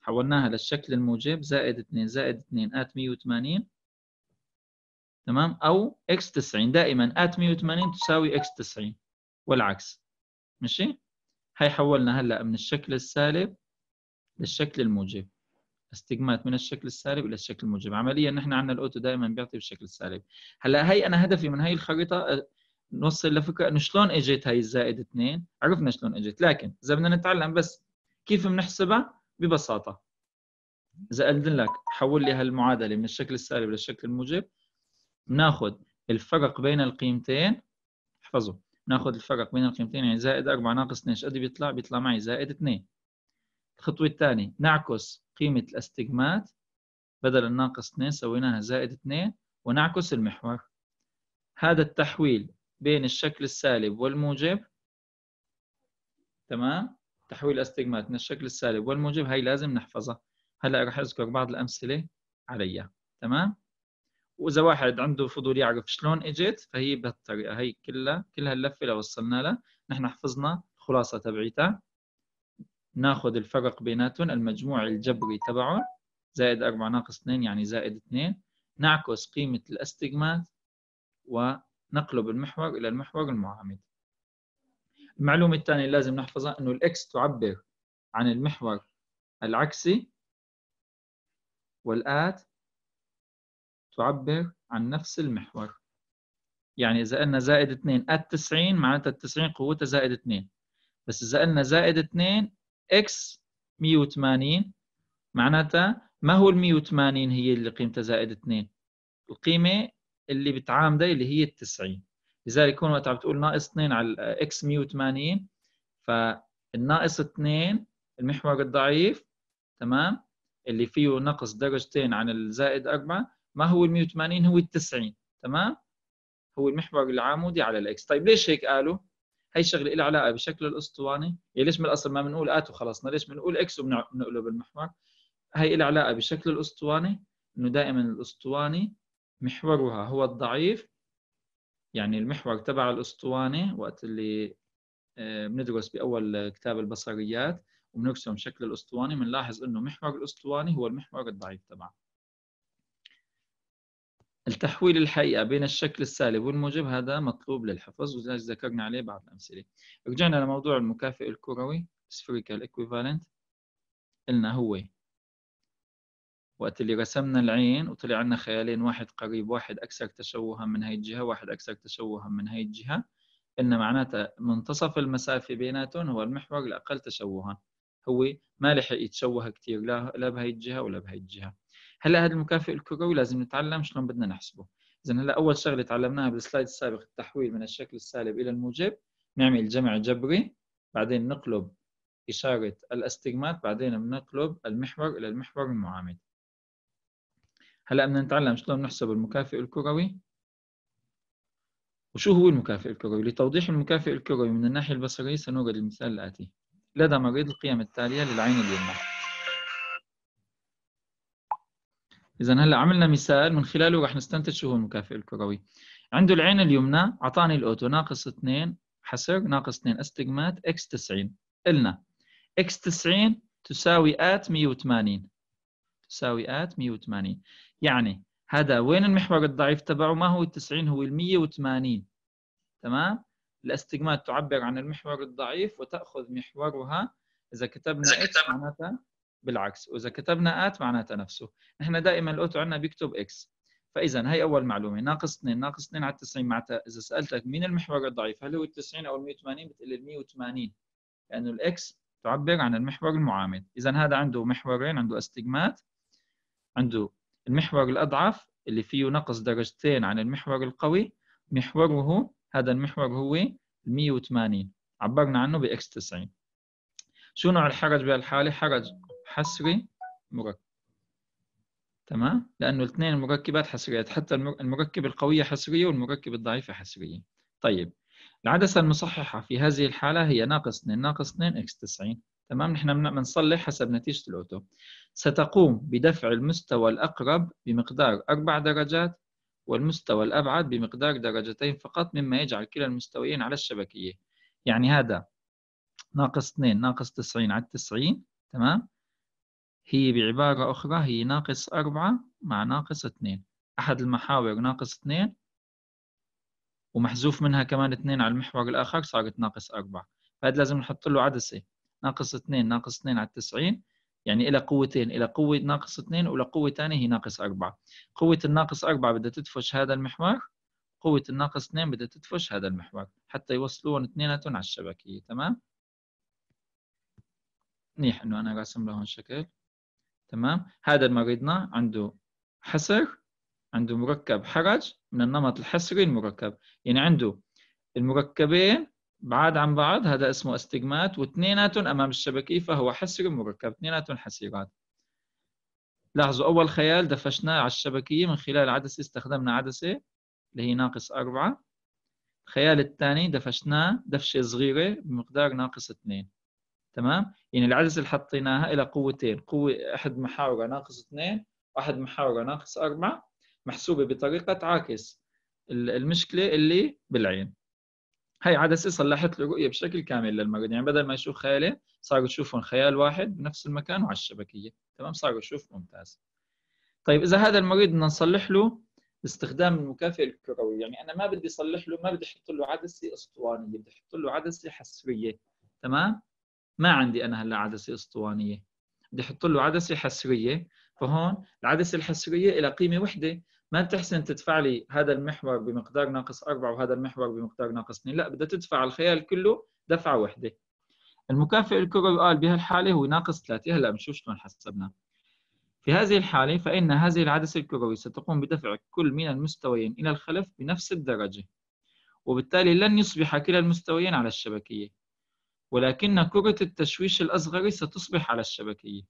حولناها للشكل الموجب زائد 2 زائد 2 ات 180 تمام او اكس 90 دائما ات 180 تساوي اكس 90 والعكس ماشي هي حولنا هلا من الشكل السالب للشكل الموجب استجمات من الشكل السالب الى الشكل الموجب عمليا نحن عندنا الاوتو دائما بيعطي بالشكل السالب هلا هي انا هدفي من هي الخريطه نوصل لفكره انه شلون اجت هي الزائد 2 عرفنا شلون اجت لكن اذا بدنا نتعلم بس كيف بنحسبها ببساطه اذا قلت لك حول لي هالمعادله من الشكل السالب للشكل الموجب ناخذ الفرق بين القيمتين احفظوا ناخذ الفرق بين القيمتين يعني زائد 4 ناقص 2 قد بيطلع بيطلع معي زائد 2 الخطوة الثانية نعكس قيمة الاستجمات بدل الناقص 2 سويناها زائد 2 ونعكس المحور هذا التحويل بين الشكل السالب والموجب تمام تحويل الاستجمات من الشكل السالب والموجب هاي لازم نحفظها هلا رح اذكر بعض الامثله عليها تمام واذا واحد عنده فضول يعرف شلون اجت فهي بهالطريقه هي كلها كل هاللفه لو وصلنا لها نحن حفظنا الخلاصه تبعيتها ناخذ الفرق بيناتهم المجموع الجبري تبعهم زائد 4 ناقص 2 يعني زائد 2 نعكس قيمه الاستجمات ونقلب المحور الى المحور المعامد المعلومه الثانيه اللي لازم نحفظها انه الاكس تعبر عن المحور العكسي والات تعبر عن نفس المحور يعني إذا قلنا زائد 2 at 90 معناتها ال 90 قوتها زائد 2 بس إذا قلنا زائد 2 x 180 معناتها ما هو ال 180 هي اللي قيمتها زائد 2 القيمة اللي بتعامدها اللي هي ال 90 لذلك هون وقت عم بتقول ناقص 2 على x 180 فالناقص 2 المحور الضعيف تمام اللي فيه نقص درجتين عن الزائد 4 ما هو ال 180 هو ال 90 تمام هو المحور العمودي على الاكس طيب ليش هيك قالوا هي الشغله لها علاقه بشكل الاسطواني يعني ليش من الاصل ما بنقول ات وخلصنا ليش بنقول اكس وبنقلب المحور هي لها علاقه بشكل الاسطواني انه دائما الاسطواني محورها هو الضعيف يعني المحور تبع الاسطوانه وقت اللي آه، بندرس باول كتاب البصريات وبنرسم شكل الاسطوانه بنلاحظ انه محور الاسطوانه هو المحور الضعيف تبعه التحويل الحقيقة بين الشكل السالب والموجب هذا مطلوب للحفظ ولذلك ذكرنا عليه بعض الأمثلة رجعنا لموضوع المكافئ الكروي spherical equivalent قلنا هو وقت اللي رسمنا العين وطلع عنا خيالين واحد قريب واحد أكثر تشوها من هي الجهة واحد أكثر تشوها من هي الجهة قلنا معناتها منتصف المسافة بيناتهم هو المحور الأقل تشوها هو ما لحق يتشوه كثير لا لا بهي الجهة ولا بهي الجهة هلا هذا المكافئ الكروي لازم نتعلم شلون بدنا نحسبه اذا هلا اول شغله تعلمناها بالسلايد السابق التحويل من الشكل السالب الى الموجب نعمل جمع جبري بعدين نقلب اشاره الاستجمات بعدين بنقلب المحور الى المحور المعامد هلا بدنا نتعلم شلون نحسب المكافئ الكروي وشو هو المكافئ الكروي لتوضيح المكافئ الكروي من الناحيه البصريه سنورد المثال الاتي لدى مريض القيم التاليه للعين اليمنى اذا هلا عملنا مثال من خلاله رح نستنتج شو هو المكافئ الكروي عنده العين اليمنى اعطاني الاوتو ناقص 2 حسر ناقص 2 استجمات اكس 90 قلنا اكس 90 تساوي ات 180 تساوي ات 180 يعني هذا وين المحور الضعيف تبعه ما هو ال 90 هو ال 180 تمام الاستجمات تعبر عن المحور الضعيف وتاخذ محورها اذا كتبنا اكس معناتها بالعكس واذا كتبنا ات معناتها نفسه نحن دائما الاوتو عندنا بيكتب اكس فاذا هي اول معلومه ناقص 2 ناقص 2 على 90 معناتها اذا سالتك مين المحور الضعيف هل هو ال 90 او ال 180 بتقول ال 180 لانه الاكس تعبر عن المحور المعامد اذا هذا عنده محورين عنده استجمات عنده المحور الاضعف اللي فيه نقص درجتين عن المحور القوي محوره هذا المحور هو 180 عبرنا عنه ب 90 شو نوع الحرج بهالحالة؟ حرج حسري مركب تمام لانه الاثنين مركبات حسريات حتى المركب القويه حسريه والمركب الضعيفه حسريه طيب العدسه المصححه في هذه الحاله هي ناقص 2 ناقص 2 اكس 90 تمام نحن بنصلح حسب نتيجه الاوتو ستقوم بدفع المستوى الاقرب بمقدار 4 درجات والمستوى الابعد بمقدار درجتين فقط مما يجعل كلا المستويين على الشبكيه يعني هذا ناقص 2 ناقص 90 على 90 تمام هي بعبارة أخرى هي ناقص أربعة مع ناقص اثنين أحد المحاور ناقص اثنين ومحذوف منها كمان اثنين على المحور الآخر صارت ناقص أربعة فهذا لازم نحط له عدسة ناقص اثنين ناقص اثنين على التسعين يعني إلى قوتين إلى قوة ناقص اثنين ولا قوة ثانية هي ناقص أربعة قوة الناقص أربعة بدها تدفش هذا المحور قوة الناقص اثنين بدها تدفش هذا المحور حتى يوصلون اثنيناتهم على الشبكية تمام؟ منيح إنه أنا راسم لهم شكل تمام هذا مريضنا عنده حسر عنده مركب حرج من النمط الحسري المركب يعني عنده المركبين بعاد عن بعض هذا اسمه استجمات واثنيناتهم امام الشبكيه فهو حسر مركب اثنيناتهم حسيرات لاحظوا اول خيال دفشناه على الشبكيه من خلال عدسه استخدمنا عدسه اللي هي ناقص أربعة الخيال الثاني دفشناه دفشة صغيرة بمقدار ناقص اثنين تمام يعني العجز اللي حطيناها إلى قوتين قوة أحد محاورة ناقص اثنين واحد محاورة ناقص أربعة محسوبة بطريقة تعاكس المشكلة اللي بالعين هاي عدسه صلحت له رؤيه بشكل كامل للمريض يعني بدل ما يشوف خيالين صاروا يشوفون خيال واحد بنفس المكان وعلى الشبكيه تمام صاروا يشوف ممتاز طيب اذا هذا المريض بدنا نصلح له باستخدام المكافئ الكروي يعني انا ما بدي اصلح له ما بدي احط له عدسه اسطوانيه بدي احط له عدسه حسريه تمام ما عندي انا هلا عدسه اسطوانيه بدي احط له عدسه حسريه فهون العدسه الحسريه لها قيمه وحده ما بتحسن تدفع لي هذا المحور بمقدار ناقص 4 وهذا المحور بمقدار ناقص 2 لا بدها تدفع الخيال كله دفعه وحده المكافئ الكروي قال بهالحاله هو ناقص 3 هلا بنشوف شلون حسبناه في هذه الحالة فإن هذه العدسة الكروية ستقوم بدفع كل من المستويين إلى الخلف بنفس الدرجة وبالتالي لن يصبح كلا المستويين على الشبكية ولكن كرة التشويش الأصغر ستصبح على الشبكية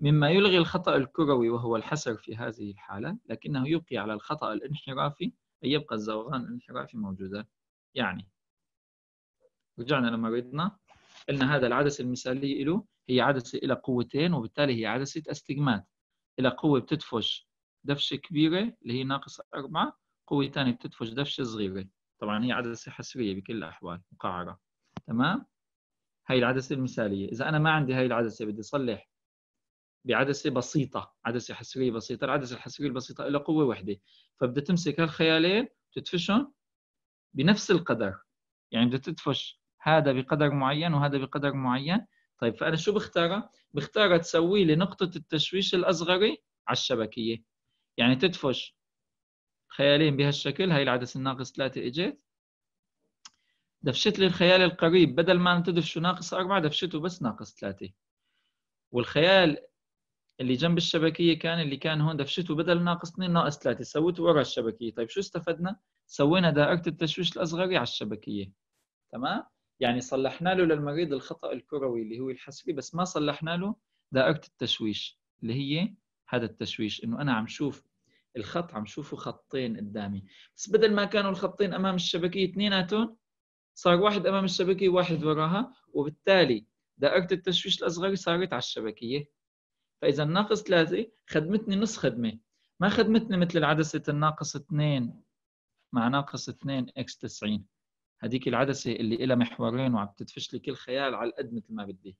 مما يلغي الخطأ الكروي وهو الحسر في هذه الحالة لكنه يبقي على الخطأ الانحرافي أن يبقى الزوران الانحرافي موجودا يعني رجعنا لما ردنا قلنا هذا العدسة المثالية له هي عدسة إلى قوتين وبالتالي هي عدسة أستجمات إلى قوة بتدفش دفشة كبيرة اللي هي ناقص أربعة قوة ثانية بتدفش دفشة صغيرة طبعا هي عدسة حسرية بكل الأحوال مقعرة تمام هاي العدسه المثاليه اذا انا ما عندي هاي العدسه بدي اصلح بعدسه بسيطه عدسه حسويه بسيطه العدسه الحسويه البسيطه لها قوه وحده فبدي تمسك هالخيالين وتدفشهم بنفس القدر يعني بدي تدفش هذا بقدر معين وهذا بقدر معين طيب فانا شو بختارها بختارها تسوي لي نقطه التشويش الاصغر على الشبكيه يعني تدفش خيالين بهالشكل هاي العدسه الناقص 3 اجت دفشت لي الخيال القريب بدل ما انت تدفشه ناقص أربعة دفشته بس ناقص ثلاثة والخيال اللي جنب الشبكية كان اللي كان هون دفشته بدل ناقص اثنين ناقص ثلاثة سويته ورا الشبكية طيب شو استفدنا؟ سوينا دائرة التشويش الأصغر على الشبكية تمام؟ يعني صلحنا له للمريض الخطأ الكروي اللي هو الحسري بس ما صلحنا له دائرة التشويش اللي هي هذا التشويش انه انا عم شوف الخط عم شوفه خطين قدامي بس بدل ما كانوا الخطين امام الشبكيه اثنيناتهم صار واحد امام الشبكيه وواحد وراها وبالتالي دائره التشويش الاصغر صارت على الشبكيه فاذا ناقص ثلاثه خدمتني نص خدمه ما خدمتني مثل العدسه الناقص اثنين مع ناقص اثنين اكس 90 هذيك العدسه اللي لها محورين وعم تدفش لي كل خيال على قد مثل ما بدي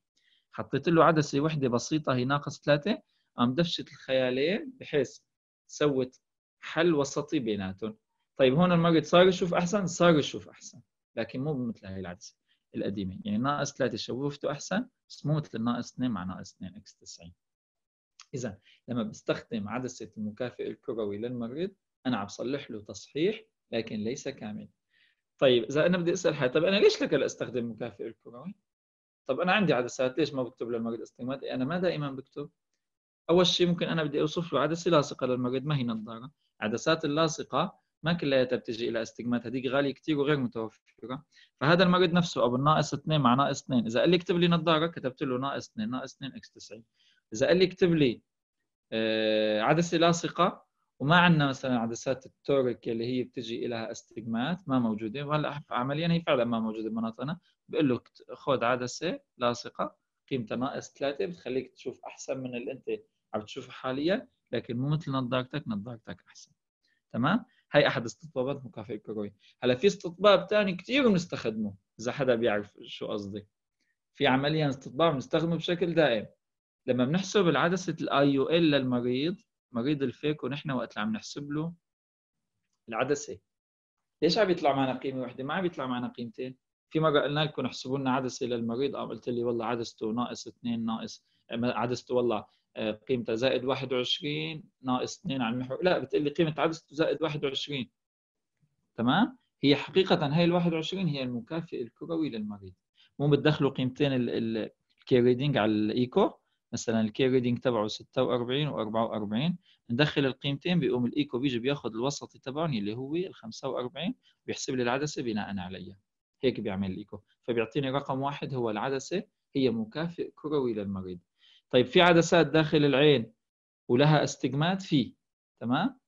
حطيت له عدسه وحده بسيطه هي ناقص ثلاثه قام دفشت الخيالين بحيث سوت حل وسطي بيناتهم طيب هون المريض صار يشوف احسن صار يشوف احسن لكن مو بمثل هي العدسه القديمه يعني ناقص 3 شوفته احسن بس مو مثل ناقص 2 مع ناقص 2 اكس 90 اذا لما بستخدم عدسه المكافئ الكروي للمريض انا عم صلح له تصحيح لكن ليس كامل طيب اذا انا بدي اسال حالي طب انا ليش لك استخدم مكافئ الكروي طب انا عندي عدسات ليش ما بكتب للمريض استخدامات إيه، انا ما دائما بكتب اول شيء ممكن انا بدي اوصف له عدسه لاصقه للمريض ما هي نظاره عدسات اللاصقه ما كلياتها بتجي الى استجمات هذيك غاليه كثير وغير متوفره فهذا المريض نفسه ابو ناقص 2 مع ناقص 2 اذا قال لي اكتب لي نظاره كتبت له ناقص 2 ناقص 2 اكس 90 اذا قال لي اكتب لي آه، عدسه لاصقه وما عندنا مثلا عدسات التورك اللي هي بتجي لها استجمات ما موجوده وهلا عمليا هي فعلا ما موجوده بمناطقنا بقول له خذ عدسه لاصقه قيمتها ناقص 3 بتخليك تشوف احسن من اللي انت عم تشوفه حاليا لكن مو مثل نظارتك نظارتك احسن تمام هاي احد استطبابات مكافئه كروي هلا في استطباب ثاني كثير بنستخدمه اذا حدا بيعرف شو قصدي في عمليا استطباب بنستخدمه بشكل دائم لما بنحسب العدسه الاي يو ال للمريض مريض الفيكو نحن وقت اللي عم نحسب له العدسه ليش عم يطلع معنا قيمه وحده ما عم يطلع معنا قيمتين في مره قلنا لكم احسبوا لنا عدسه للمريض قام قلت لي والله عدسته ناقص 2 ناقص عدسته والله آه، قيمتها زائد 21 ناقص 2 على المحور لا بتقول لي قيمه عدسته زائد 21 تمام هي حقيقه هي ال 21 هي المكافئ الكروي للمريض مو بتدخلوا قيمتين الكي ريدنج على الايكو مثلا الكي ريدنج تبعه 46 و44 ندخل القيمتين بيقوم الايكو بيجي بياخذ الوسطي تبعني اللي هو ال 45 بيحسب لي العدسه بناء عليها هيك بيعمل الايكو فبيعطيني رقم واحد هو العدسه هي مكافئ كروي للمريض طيب في عدسات داخل العين ولها استجمات في تمام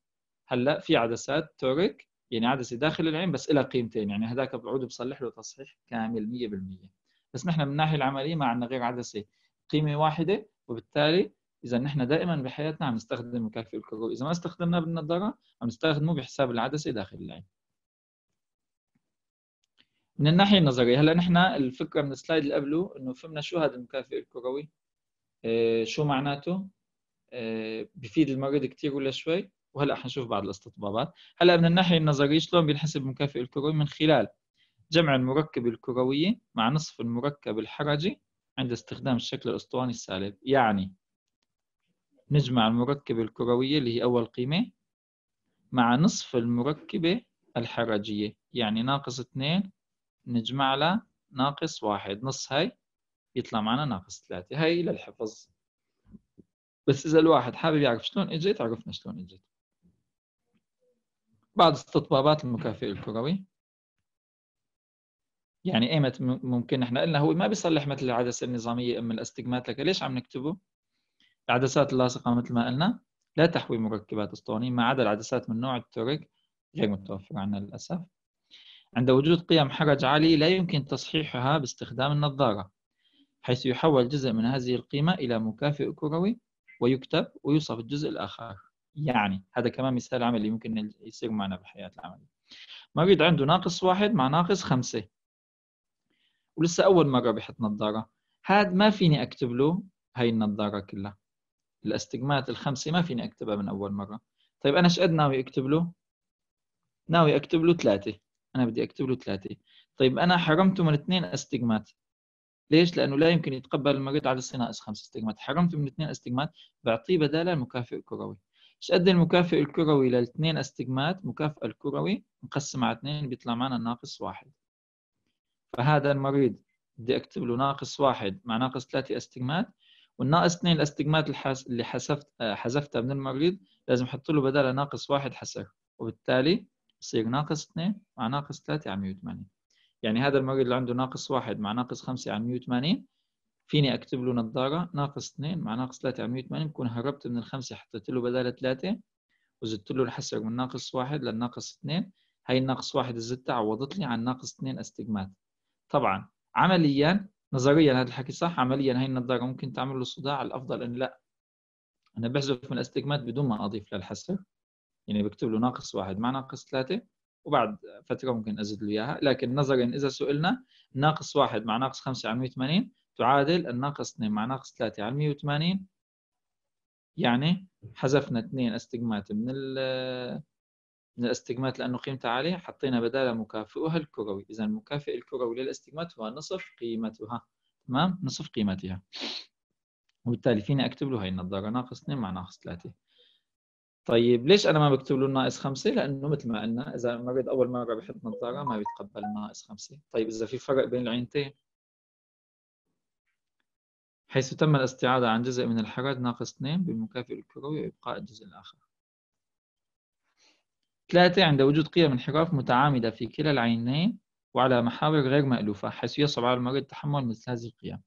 هلا في عدسات تورك يعني عدسه داخل العين بس لها قيمتين يعني هذاك بعود بصلح له تصحيح كامل 100% بس نحن من الناحيه العمليه ما عندنا غير عدسه قيمه واحده وبالتالي اذا نحن دائما بحياتنا عم نستخدم مكافئ الكرو اذا ما استخدمناه بالنظاره عم نستخدمه بحساب العدسه داخل العين من الناحيه النظريه هلا نحن الفكره من السلايد اللي قبله انه فهمنا شو هذا المكافئ الكروي آه، شو معناته؟ آه، بفيد المريض كثير ولا شوي؟ وهلا حنشوف بعض الاستطبابات، هلا من الناحيه النظريه شلون بينحسب مكافئ الكروي من خلال جمع المركب الكرويه مع نصف المركب الحرجي عند استخدام الشكل الاسطواني السالب، يعني نجمع المركبة الكروية اللي هي أول قيمة مع نصف المركبة الحرجية يعني ناقص اثنين نجمع لها ناقص واحد نص هاي يطلع معنا ناقص ثلاثة هاي للحفظ بس إذا الواحد حابب يعرف شلون إجت عرفنا شلون إجت بعض استطبابات المكافئ الكروي يعني ايمت ممكن احنا قلنا هو ما بيصلح مثل العدسه النظاميه ام الاستجمات لك ليش عم نكتبه؟ العدسات اللاصقه مثل ما قلنا لا تحوي مركبات اسطوانيه ما عدا العدسات من نوع التورك غير متوفره عنا للاسف عند وجود قيم حرج عالي لا يمكن تصحيحها باستخدام النظاره حيث يحول جزء من هذه القيمة إلى مكافئ كروي ويكتب ويوصف الجزء الآخر يعني هذا كمان مثال عملي ممكن يصير معنا بالحياة العملية مريض عنده ناقص واحد مع ناقص خمسة ولسه أول مرة بحط نظارة هاد ما فيني أكتب له هاي النظارة كلها الاستجمات الخمسة ما فيني أكتبها من أول مرة طيب أنا شقد ناوي أكتب له؟ ناوي أكتب له ثلاثة أنا بدي أكتب له ثلاثة طيب أنا حرمته من اثنين استجمات ليش؟ لانه لا يمكن يتقبل المريض عدد ناقص خمس استجمات، حرمته من اثنين استجمات بعطيه بدالها المكافئ الكروي. ايش قد المكافئ الكروي للاثنين استجمات؟ مكافئ الكروي مقسم على اثنين بيطلع معنا ناقص واحد. فهذا المريض بدي اكتب له ناقص واحد مع ناقص ثلاثة استجمات والناقص اثنين الاستجمات اللي حذفت حذفتها من المريض لازم احط له بدالها ناقص واحد حسر وبالتالي بصير ناقص اثنين مع ناقص ثلاثة على 180. يعني هذا المريض اللي عنده ناقص واحد مع ناقص خمسة على يعني 180 فيني اكتب له نظاره ناقص اثنين مع ناقص ثلاثة على يعني 180 بكون هربت من الخمسة حطيت له بدال ثلاثة وزدت له الحسر من ناقص واحد للناقص اثنين هاي الناقص واحد زدتها عوضت لي عن ناقص اثنين استجمات طبعا عمليا نظريا هذا الحكي صح عمليا هاي النظاره ممكن تعمل له صداع الافضل ان لا انا بحذف من الاستجمات بدون ما اضيف للحسر يعني بكتب له ناقص واحد مع ناقص ثلاثة وبعد فتره ممكن ازيد له اياها لكن نظرا اذا سئلنا ناقص واحد مع ناقص 5 على 180 تعادل الناقص 2 مع ناقص 3 على 180 يعني حذفنا اثنين استجمات من من الاستجمات لانه قيمتها عاليه حطينا بدالها مكافئها الكروي اذا المكافئ الكروي للاستجمات هو نصف قيمتها تمام نصف قيمتها وبالتالي فيني اكتب له هي النظاره ناقص 2 مع ناقص 3 طيب ليش انا ما بكتب له ناقص خمسه؟ لانه مثل ما قلنا اذا المريض اول مره بحط نظاره ما بيتقبل ناقص خمسه، طيب اذا في فرق بين العينتين حيث تم الاستعاضة عن جزء من الحرج ناقص 2 بالمكافئ الكروي وإبقاء الجزء الآخر. ثلاثة عند وجود قيم انحراف متعامدة في كلا العينين وعلى محاور غير مألوفة حيث يصعب على المريض تحمل مثل هذه القيم.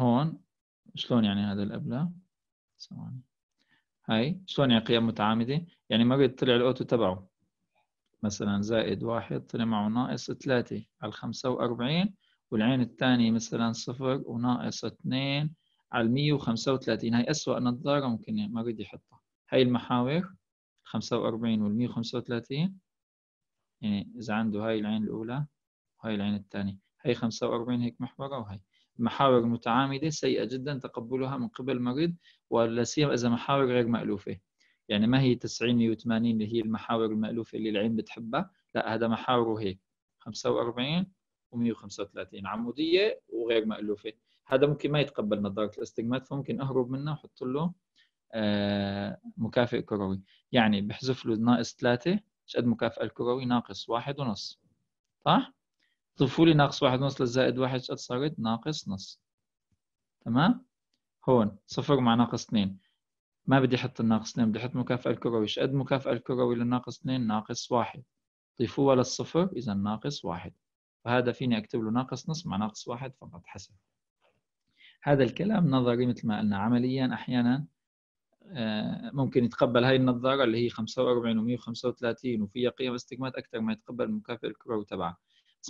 هون شلون يعني هذا القبله ثواني هاي شلون يعني قيم متعامده يعني ما بيطلع طلع الاوتو تبعه مثلا زائد واحد طلع معه ناقص ثلاثة على الخمسة وأربعين والعين الثانية مثلا صفر وناقص اثنين على المية وخمسة وثلاثين هاي أسوأ نظارة ممكن يعني ما قد يحطها هاي المحاور خمسة وأربعين والمية وخمسة وثلاثين يعني إذا عنده هاي العين الأولى وهاي العين الثانية هاي خمسة وأربعين هيك محورة وهي محاور متعامده سيئه جدا تقبلها من قبل المريض ولا سيما اذا محاور غير مالوفه يعني ما هي 90 180 اللي هي المحاور المالوفه اللي العين بتحبها لا هذا محاوره هيك 45 و135 عموديه وغير مالوفه هذا ممكن ما يتقبل نظاره الاستجمات فممكن اهرب منه واحط له آه، مكافئ كروي يعني بحذف له ناقص 3 ايش قد مكافأة الكروي ناقص واحد ونص صح؟ ضيفوا لي ناقص واحد ونص للزائد واحد شقد صارت ناقص نص تمام هون صفر مع ناقص اثنين ما بدي احط الناقص اثنين بدي احط مكافأة الكروي شقد مكافأة الكروي للناقص اثنين ناقص واحد ضيفوها للصفر اذا ناقص واحد فهذا فيني اكتب له ناقص نص مع ناقص واحد فقط حسب هذا الكلام نظري مثل ما قلنا عمليا احيانا آه، ممكن يتقبل هاي النظاره اللي هي 45 و135 وفيها قيم استجمات اكثر ما يتقبل المكافئ الكروي تبعها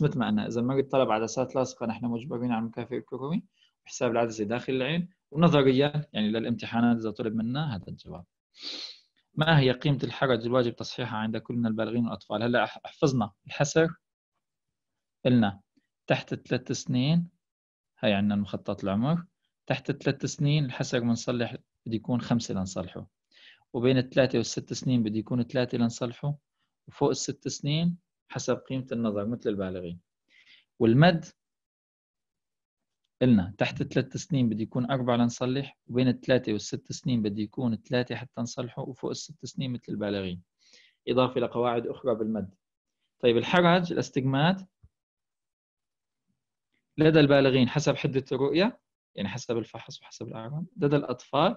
مثل ما قلنا اذا مرض طلب عدسات لاصقه نحن مجبرين على مكافئ الكروي وحساب العدسه داخل العين ونظريا يعني للامتحانات اذا طلب منا هذا الجواب ما هي قيمة الحرج الواجب تصحيحها عند كل من البالغين والأطفال؟ هلا حفظنا الحسر قلنا تحت ثلاث سنين هي عندنا المخطط العمر تحت ثلاث سنين الحسر بنصلح بده يكون خمسة لنصلحه وبين الثلاثة والست سنين بده يكون ثلاثة لنصلحه وفوق الست سنين حسب قيمة النظر مثل البالغين والمد قلنا تحت ثلاث سنين بده يكون أربعة لنصلح وبين الثلاثة والست سنين بده يكون ثلاثة حتى نصلحه وفوق الست سنين مثل البالغين إضافة لقواعد أخرى بالمد طيب الحرج الاستجمات لدى البالغين حسب حدة الرؤية يعني حسب الفحص وحسب الأعراض لدى الأطفال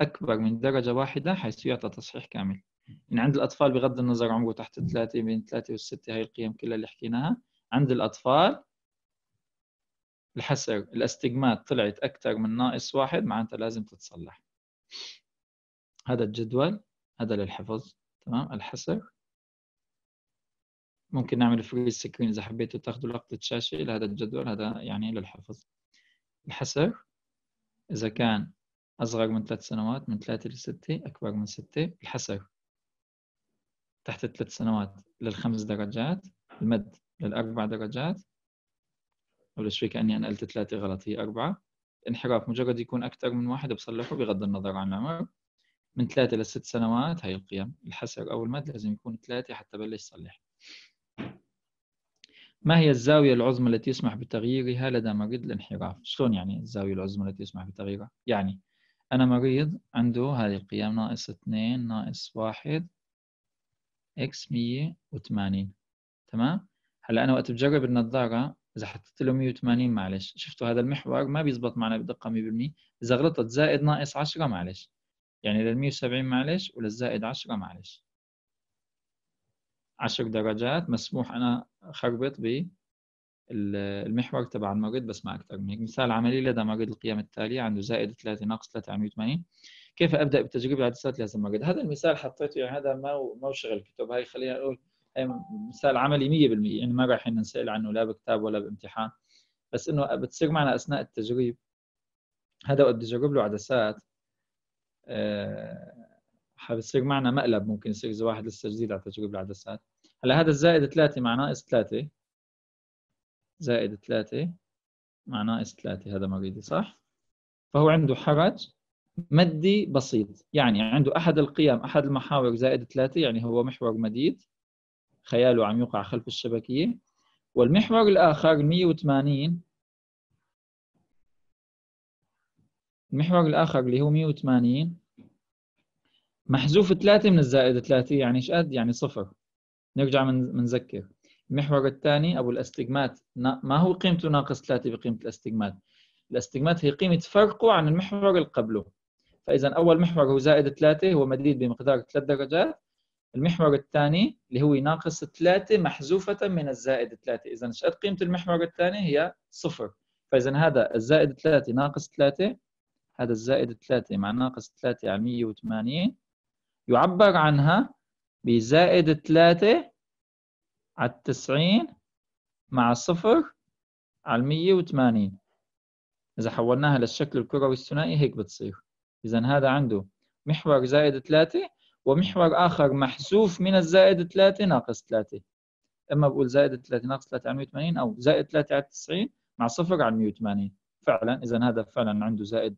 أكبر من درجة واحدة حيث يعطى تصحيح كامل يعني عند الاطفال بغض النظر عمره تحت الثلاثه بين ثلاثه والسته هاي القيم كلها اللي حكيناها عند الاطفال الحسر الاستجمات طلعت اكثر من ناقص واحد معناتها لازم تتصلح هذا الجدول هذا للحفظ تمام الحسر ممكن نعمل فريز سكرين اذا حبيتوا تاخذوا لقطه شاشه لهذا الجدول هذا يعني للحفظ الحسر اذا كان اصغر من ثلاث سنوات من ثلاثه لسته اكبر من سته الحسر تحت الثلاث سنوات للخمس درجات المد للأربع درجات معلش في كأني أنا قلت ثلاثة غلط هي أربعة انحراف مجرد يكون أكثر من واحد بصلحه بغض النظر عن العمر من ثلاثة لست سنوات هاي القيم الحسر أو المد لازم يكون ثلاثة حتى بلش صلح ما هي الزاوية العظمى التي يسمح بتغييرها لدى مريض الانحراف؟ شلون يعني الزاوية العظمى التي يسمح بتغييرها؟ يعني أنا مريض عنده هذه القيم ناقص اثنين ناقص واحد اكس 180 تمام هلا انا وقت بجرب النظاره اذا حطيت له 180 معلش شفتوا هذا المحور ما بيزبط معنا بدقه 100% اذا غلطت زائد ناقص 10 معلش يعني لل 170 معلش وللزائد 10 معلش 10 درجات مسموح انا خربط ب المحور تبع المريض بس ما اكثر من هيك مثال عملي لدى مريض القيم التاليه عنده زائد 3 ناقص 3 على 180 كيف ابدا بتجربة العدسات لهذا المريض هذا المثال حطيته يعني هذا ما ما شغل الكتب هاي خلينا نقول مثال عملي 100% يعني ما راح نسال عنه لا بكتاب ولا بامتحان بس انه بتصير معنا اثناء التجريب هذا وقت بجرب له عدسات أه حبصير معنا مقلب ممكن يصير اذا واحد لسه جديد على تجربه العدسات هلا هذا الزائد 3 مع ناقص 3 زائد 3 مع ناقص 3 هذا مريضي صح؟ فهو عنده حرج مدي بسيط يعني عنده أحد القيم أحد المحاور زائد ثلاثة يعني هو محور مديد خياله عم يوقع خلف الشبكية والمحور الآخر 180 المحور الآخر اللي هو 180 محذوف ثلاثة من الزائد ثلاثة يعني ايش قد؟ يعني صفر نرجع بنذكر المحور الثاني أبو الاستجمات ما هو قيمته ناقص ثلاثة بقيمة الاستجمات؟ الاستجمات هي قيمة فرقه عن المحور اللي قبله فاذا اول محور هو زائد 3 هو مديد بمقدار 3 درجات المحور الثاني اللي هو ناقص 3 محذوفة من الزائد 3 إذا شقد قيمة المحور الثاني هي صفر فإذا هذا الزائد 3 ناقص 3 هذا الزائد 3 مع ناقص 3 على 180 يعبر عنها بزائد 3 على 90 مع صفر على 180 إذا حولناها للشكل الكروي الثنائي هيك بتصير إذا هذا عنده محور زائد 3 ومحور آخر محذوف من الزائد 3 ناقص 3 إما بقول زائد 3 ناقص 3 على 180 أو زائد 3 على 90 مع صفر على 180 فعلا إذا هذا فعلا عنده زائد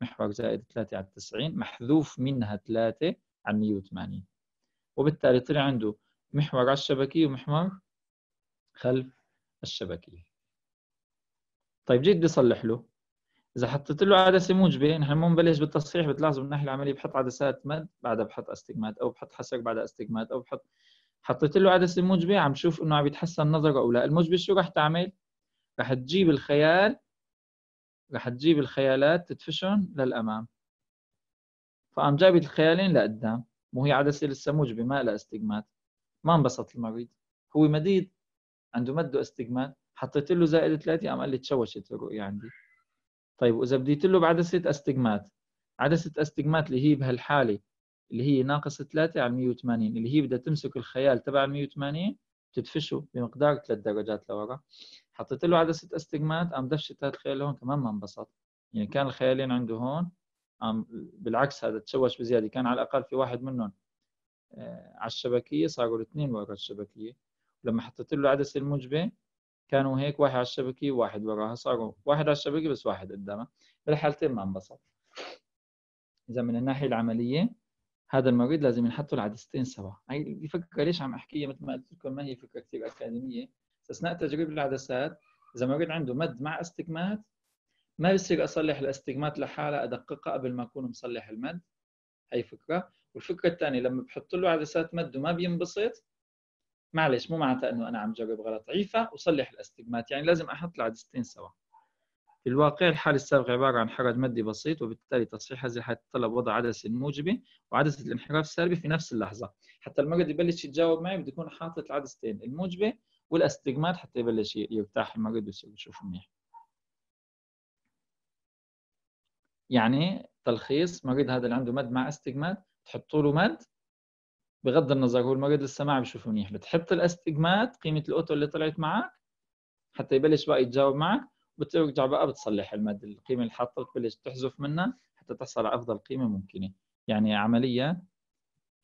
محور زائد 3 على 90 محذوف منها 3 على 180 وبالتالي طلع عنده محور على الشبكية ومحور خلف الشبكية طيب جيت بدي أصلح له اذا حطيت له عدسه موجبه نحن مو بنبلش بالتصحيح بتلاحظوا من الناحيه العمليه بحط عدسات مد بعدها بحط استجمات او بحط حسك بعدها استجمات او بحط حطيت له عدسه موجبه عم شوف انه عم يتحسن نظره او لا الموجبه شو رح تعمل رح تجيب الخيال رح تجيب الخيالات تدفشهم للامام فقام جابت الخيالين لقدام مو هي عدسه لسه موجبه ما لها استجمات ما انبسط المريض هو مديد عنده مده استجمات حطيت له زائد ثلاثه قام قال لي تشوشت الرؤيه عندي طيب واذا بديت له بعدسه استجمات عدسه استجمات اللي هي بهالحاله اللي هي ناقص 3 على 180 اللي هي بدها تمسك الخيال تبع 180 بتدفشه بمقدار 3 درجات لورا حطيت له عدسه استجمات قام دفشت هذا الخيال هون كمان ما انبسط يعني كان الخيالين عنده هون قام بالعكس هذا تشوش بزياده كان على الاقل في واحد منهم آه، على الشبكيه صاروا الاثنين ورا الشبكيه لما حطيت له العدسه الموجبه كانوا هيك واحد على الشبكه وواحد وراها صاروا واحد على الشبكه بس واحد قدامها بالحالتين ما انبسط اذا من الناحيه العمليه هذا المريض لازم ينحطوا العدستين سوا هي الفكره ليش عم احكيها مثل ما قلت لكم ما هي فكره كثير اكاديميه اثناء تجريب العدسات اذا مريض عنده مد مع استجمات ما بصير اصلح الاستجمات لحالها ادققها قبل ما اكون مصلح المد هي فكره والفكره الثانيه لما بحط له عدسات مد وما بينبسط معلش مو معناتها انه انا عم جاوب غلط عيفه وصلح الاستجمات يعني لازم احط العدستين سوا في الواقع الحالة السابقة عبارة عن حرج مادي بسيط وبالتالي تصحيح هذه الحالة تتطلب وضع عدسة موجبة وعدسة الانحراف السلبي في نفس اللحظة حتى المريض يبلش يتجاوب معي بده يكون حاطط العدستين الموجبة والاستجمات حتى يبلش يرتاح المريض ويصير يشوف منيح يعني تلخيص مريض هذا اللي عنده مد مع استجمات تحطوا له مد بغض النظر هو المريض لسه ما عم يشوف منيح بتحط الاستجمات قيمه الاوتو اللي طلعت معك حتى يبلش بقى يتجاوب معك وبترجع بقى بتصلح الماده القيمه اللي حاطه بتبلش تحذف منها حتى تحصل على افضل قيمه ممكنه يعني عمليا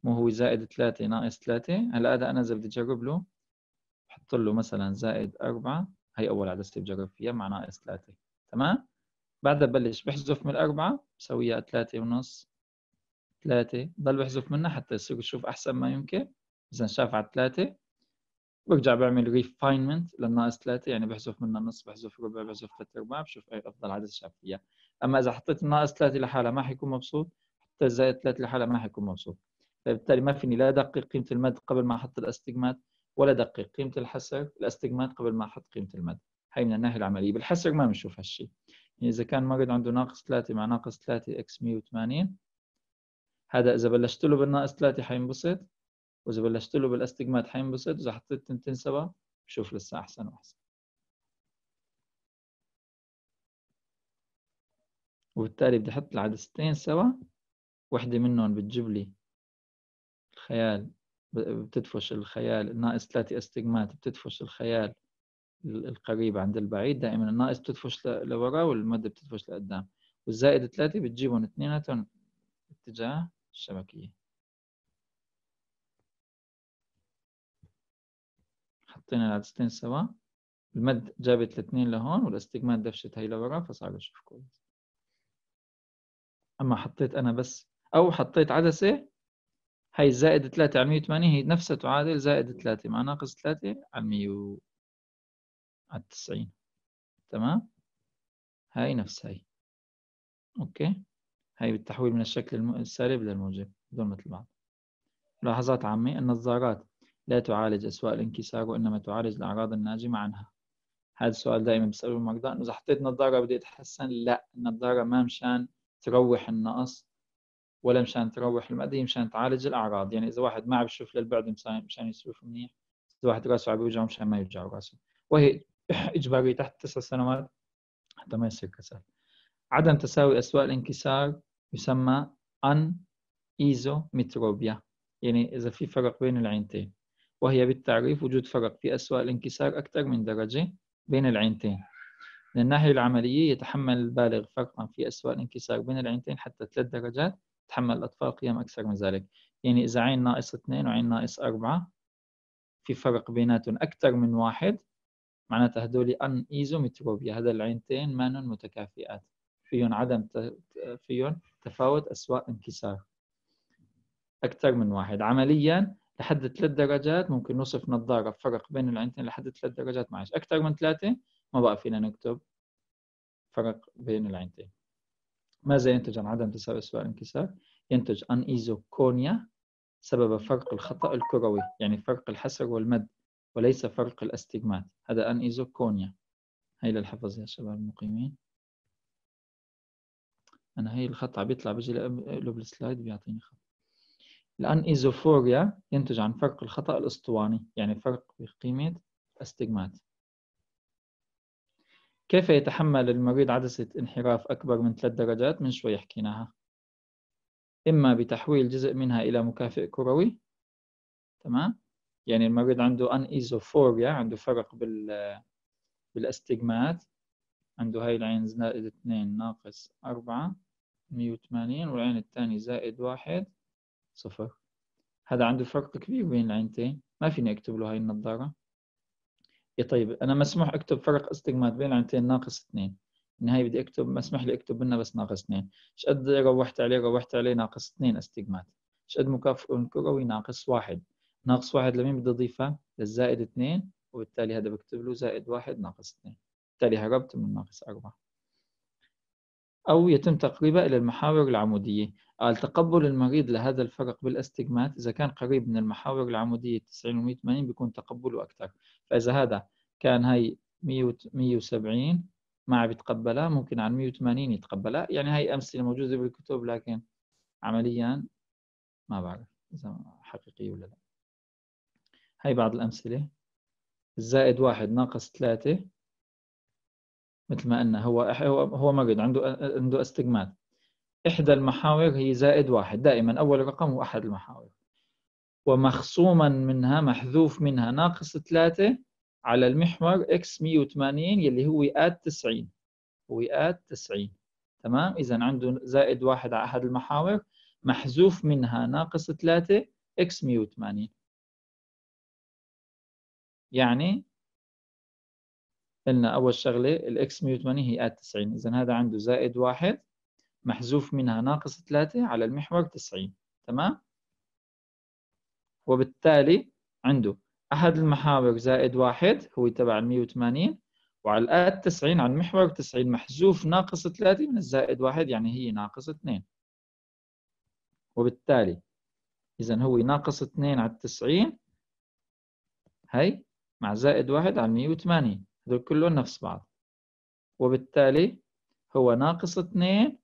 مو هو زائد 3 ناقص 3 هلا هذا انا اذا بدي اجرب له بحط له مثلا زائد 4 هي اول عدسه بجرب فيها مع ناقص 3 تمام بعدها ببلش بحذف من الاربعه بسويها 3 ونص ثلاثة بل بحذف منها حتى يصير يشوف أحسن ما يمكن إذا شاف على ثلاثة برجع بعمل ريفاينمنت للناقص ثلاثة يعني بحذف منها نص بحذف ربع بحذف ثلاثة أرباع بشوف أي أفضل عدد شاف فيها أما إذا حطيت الناقص ثلاثة لحالها ما حيكون مبسوط حتى الزائد ثلاثة لحالها ما حيكون مبسوط فبالتالي ما فيني لا أدقق قيمة المد قبل ما أحط الاستجمات ولا أدقق قيمة الحسر الاستجمات قبل ما أحط قيمة المد هي من الناحية العملية بالحسر ما بنشوف هالشيء يعني إذا كان مريض عنده ناقص ثلاثة مع ناقص ثلاثة إكس 180 هذا اذا بلشت له بالناقص 3 حينبسط واذا بلشت له بالاستجمات حينبسط واذا حطيت التنتين سوا بشوف لسه احسن واحسن وبالتالي بدي احط العدستين سوا وحده منهم بتجيب لي الخيال بتدفش الخيال ناقص ثلاثة استجمات بتدفش الخيال القريب عند البعيد دائما الناقص بتدفش لورا والمد بتدفش لقدام والزائد ثلاثة بتجيبهم اثنيناتهم اتجاه الشبكية حطينا العدستين سوا المد جابت الاثنين لهون والاستجمات دفشت هي لورا فصار بشوف كويس اما حطيت انا بس او حطيت عدسه هي زائد 3 على 180 هي نفسها تعادل زائد 3 مع ناقص 3 على 100 على 90 تمام هاي نفس هاي اوكي هي بالتحويل من الشكل السالب للموجب دول مثل بعض ملاحظات عامة النظارات لا تعالج أسوأ الانكسار وإنما تعالج الأعراض الناجمة عنها هذا السؤال دائما بسأله المرضى إنه إذا حطيت نظارة بدي أتحسن لا النظارة ما مشان تروح النقص ولا مشان تروح المادة هي مشان تعالج الأعراض يعني إذا واحد ما عم يشوف للبعد مشان يشوف منيح إذا واحد راسه عم يوجعه مشان ما يوجعه راسه وهي [coughs] إجباري تحت تسع سنوات حتى ما يصير كسل عدم تساوي أسوأ الانكسار يسمى أن إيزومتروبيا يعني إذا في فرق بين العينتين وهي بالتعريف وجود فرق في أسوأ الانكسار أكثر من درجة بين العينتين من الناحية العملية يتحمل البالغ فرقا في أسوأ الانكسار بين العينتين حتى ثلاث درجات تحمل الأطفال قيم أكثر من ذلك يعني إذا عين ناقص اثنين وعين ناقص أربعة في فرق بيناتهم أكثر من واحد معناتها هدول أن إيزومتروبيا هذا العينتين مانن متكافئات فيهم عدم فيهم تفاوت اسواء انكسار أكثر من واحد عملياً لحد ثلاث درجات ممكن نوصف نظارة بفرق بين العينتين لحد ثلاث درجات معلش أكثر من ثلاثة ما بقى فينا نكتب فرق بين العينتين ماذا ينتج عن عدم تساوي اسواء انكسار؟ ينتج عن إيزوكونيا سبب فرق الخطأ الكروي يعني فرق الحسر والمد وليس فرق الاستجمات هذا أن إيزوكونيا هاي للحفظ يا شباب المقيمين أنا هي الخط عم بيطلع بيجي لقلب السلايد بيعطيني خط الان ايزوفوريا ينتج عن فرق الخطأ الاسطواني يعني فرق بقيمة الاستجمات كيف يتحمل المريض عدسة انحراف أكبر من ثلاث درجات من شوي حكيناها إما بتحويل جزء منها إلى مكافئ كروي تمام يعني المريض عنده ان ايزوفوريا عنده فرق بال بالاستجمات عنده هاي العين زائد اثنين ناقص أربعة مية وثمانين والعين الثاني زائد واحد صفر هذا عنده فرق كبير بين العينتين ما فيني أكتب له هاي النظارة يا طيب أنا مسموح أكتب فرق استجمات بين العينتين ناقص اثنين النهاية بدي أكتب مسموح لي أكتب منها بس ناقص اثنين إيش قد روحت عليه روحت عليه ناقص اثنين استجمات إيش قد مكافئ كروي ناقص واحد ناقص واحد لمين بدي أضيفها للزائد اثنين وبالتالي هذا بكتب له زائد واحد ناقص اثنين بالتالي هربت من ناقص أربعة أو يتم تقريبه إلى المحاور العمودية قال تقبل المريض لهذا الفرق بالاستجمات إذا كان قريب من المحاور العمودية 90 و 180 بيكون تقبله أكثر فإذا هذا كان هي 170 ما بيتقبلها ممكن عن 180 يتقبلها يعني هي أمثلة موجودة بالكتب لكن عمليا ما بعرف إذا حقيقية ولا لا هي بعض الأمثلة الزائد واحد ناقص ثلاثة مثل ما قلنا هو هو مريض عنده عنده استجمال إحدى المحاور هي زائد واحد دائما أول رقم هو أحد المحاور ومخصوما منها محذوف منها ناقص ثلاثة على المحور x 180 يلي هو آد 90 هو آد 90 تمام إذا عنده زائد واحد على أحد المحاور محذوف منها ناقص ثلاثة x 180 يعني قلنا أول شغلة الإكس 180 هي آت 90 إذا هذا عنده زائد واحد محذوف منها ناقص ثلاثة على المحور 90 تمام وبالتالي عنده أحد المحاور زائد واحد هو تبع ال 180 وعلى ات 90 على المحور 90 محذوف ناقص 3 من الزائد واحد يعني هي ناقص 2 وبالتالي إذا هو ناقص 2 على 90 هي مع زائد واحد على 180 هذول كلهم نفس بعض وبالتالي هو ناقص 2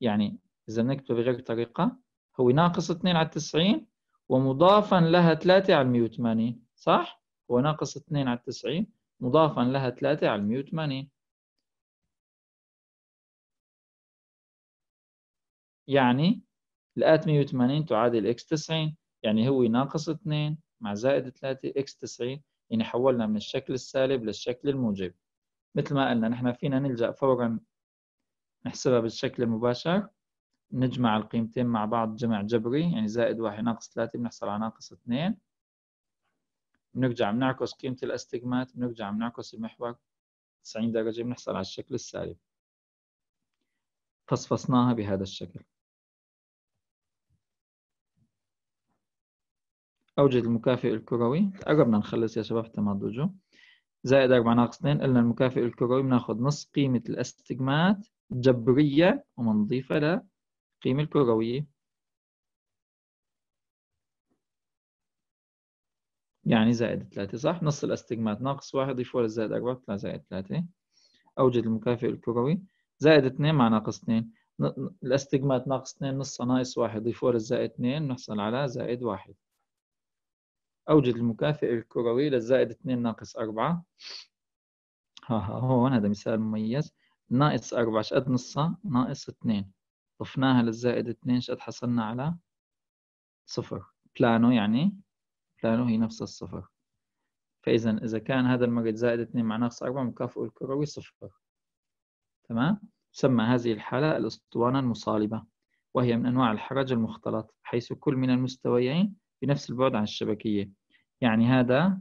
يعني إذا نكتب بغير طريقة هو ناقص 2 على 90 ومضافا لها 3 على 180 صح؟ هو ناقص 2 على 90 مضافا لها 3 على 180 يعني لقات 180 تعادل اكس 90 يعني هو ناقص 2 مع زائد 3 اكس 90 يعني حولنا من الشكل السالب للشكل الموجب مثل ما قلنا نحن فينا نلجأ فورا نحسبها بالشكل المباشر نجمع القيمتين مع بعض جمع جبري يعني زائد واحد ناقص ثلاثة بنحصل على ناقص اثنين بنرجع بنعكس قيمة الاستجمات بنرجع بنعكس المحور 90 درجة بنحصل على الشكل السالب فصفصناها بهذا الشكل أوجد المكافئ الكروي قربنا نخلص يا شباب تبع الدوجو زائد 4 ناقص 2 قلنا المكافئ الكروي بناخذ نص قيمة الاستجمات جبرية ومنضيفها للقيمة الكروية يعني زائد 3 صح؟ نص الاستجمات ناقص 1 ضيفوها للزائد 4 بيطلع زائد 3 أوجد المكافئ الكروي زائد 2 مع ناقص 2 الاستجمات ناقص 2 نصها ناقص 1 ضيفوها للزائد 2 نحصل على زائد 1 أوجد المكافئ الكروي للزائد 2 ناقص 4 ها ها هون هذا مثال مميز ناقص 4 شقد نصها ناقص 2 ضفناها للزائد 2 شقد حصلنا على صفر بلانو يعني بلانو هي نفس الصفر فإذا إذا كان هذا المريض زائد 2 مع ناقص 4 مكافئه الكروي صفر تمام تسمى هذه الحالة الأسطوانة المصالبة وهي من أنواع الحرج المختلط حيث كل من المستويين بنفس البعد عن الشبكية يعني هذا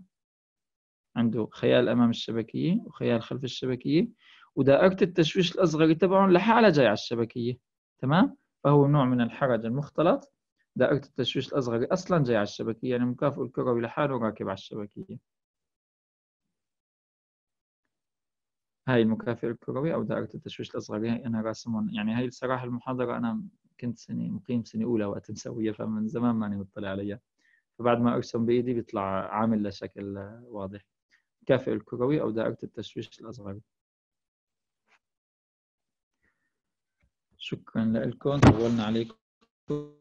عنده خيال أمام الشبكية وخيال خلف الشبكية ودائرة التشويش الأصغر تبعهم لحالها جاي على الشبكية تمام؟ فهو نوع من الحرج المختلط دائرة التشويش الأصغر أصلا جاي على الشبكية يعني مكافئ الكروي لحاله راكب على الشبكية هاي المكافئ الكروي أو دائرة التشويش الأصغر يعني أنا راسم يعني هاي الصراحة المحاضرة أنا كنت سنة مقيم سنة أولى وقت مسويها فمن زمان ماني مطلع عليها فبعد ما أرسم بإيدي بيطلع عامل لشكل واضح المكافئ الكروي أو دائرة التشويش الأصغر شكرا لكم طولنا عليكم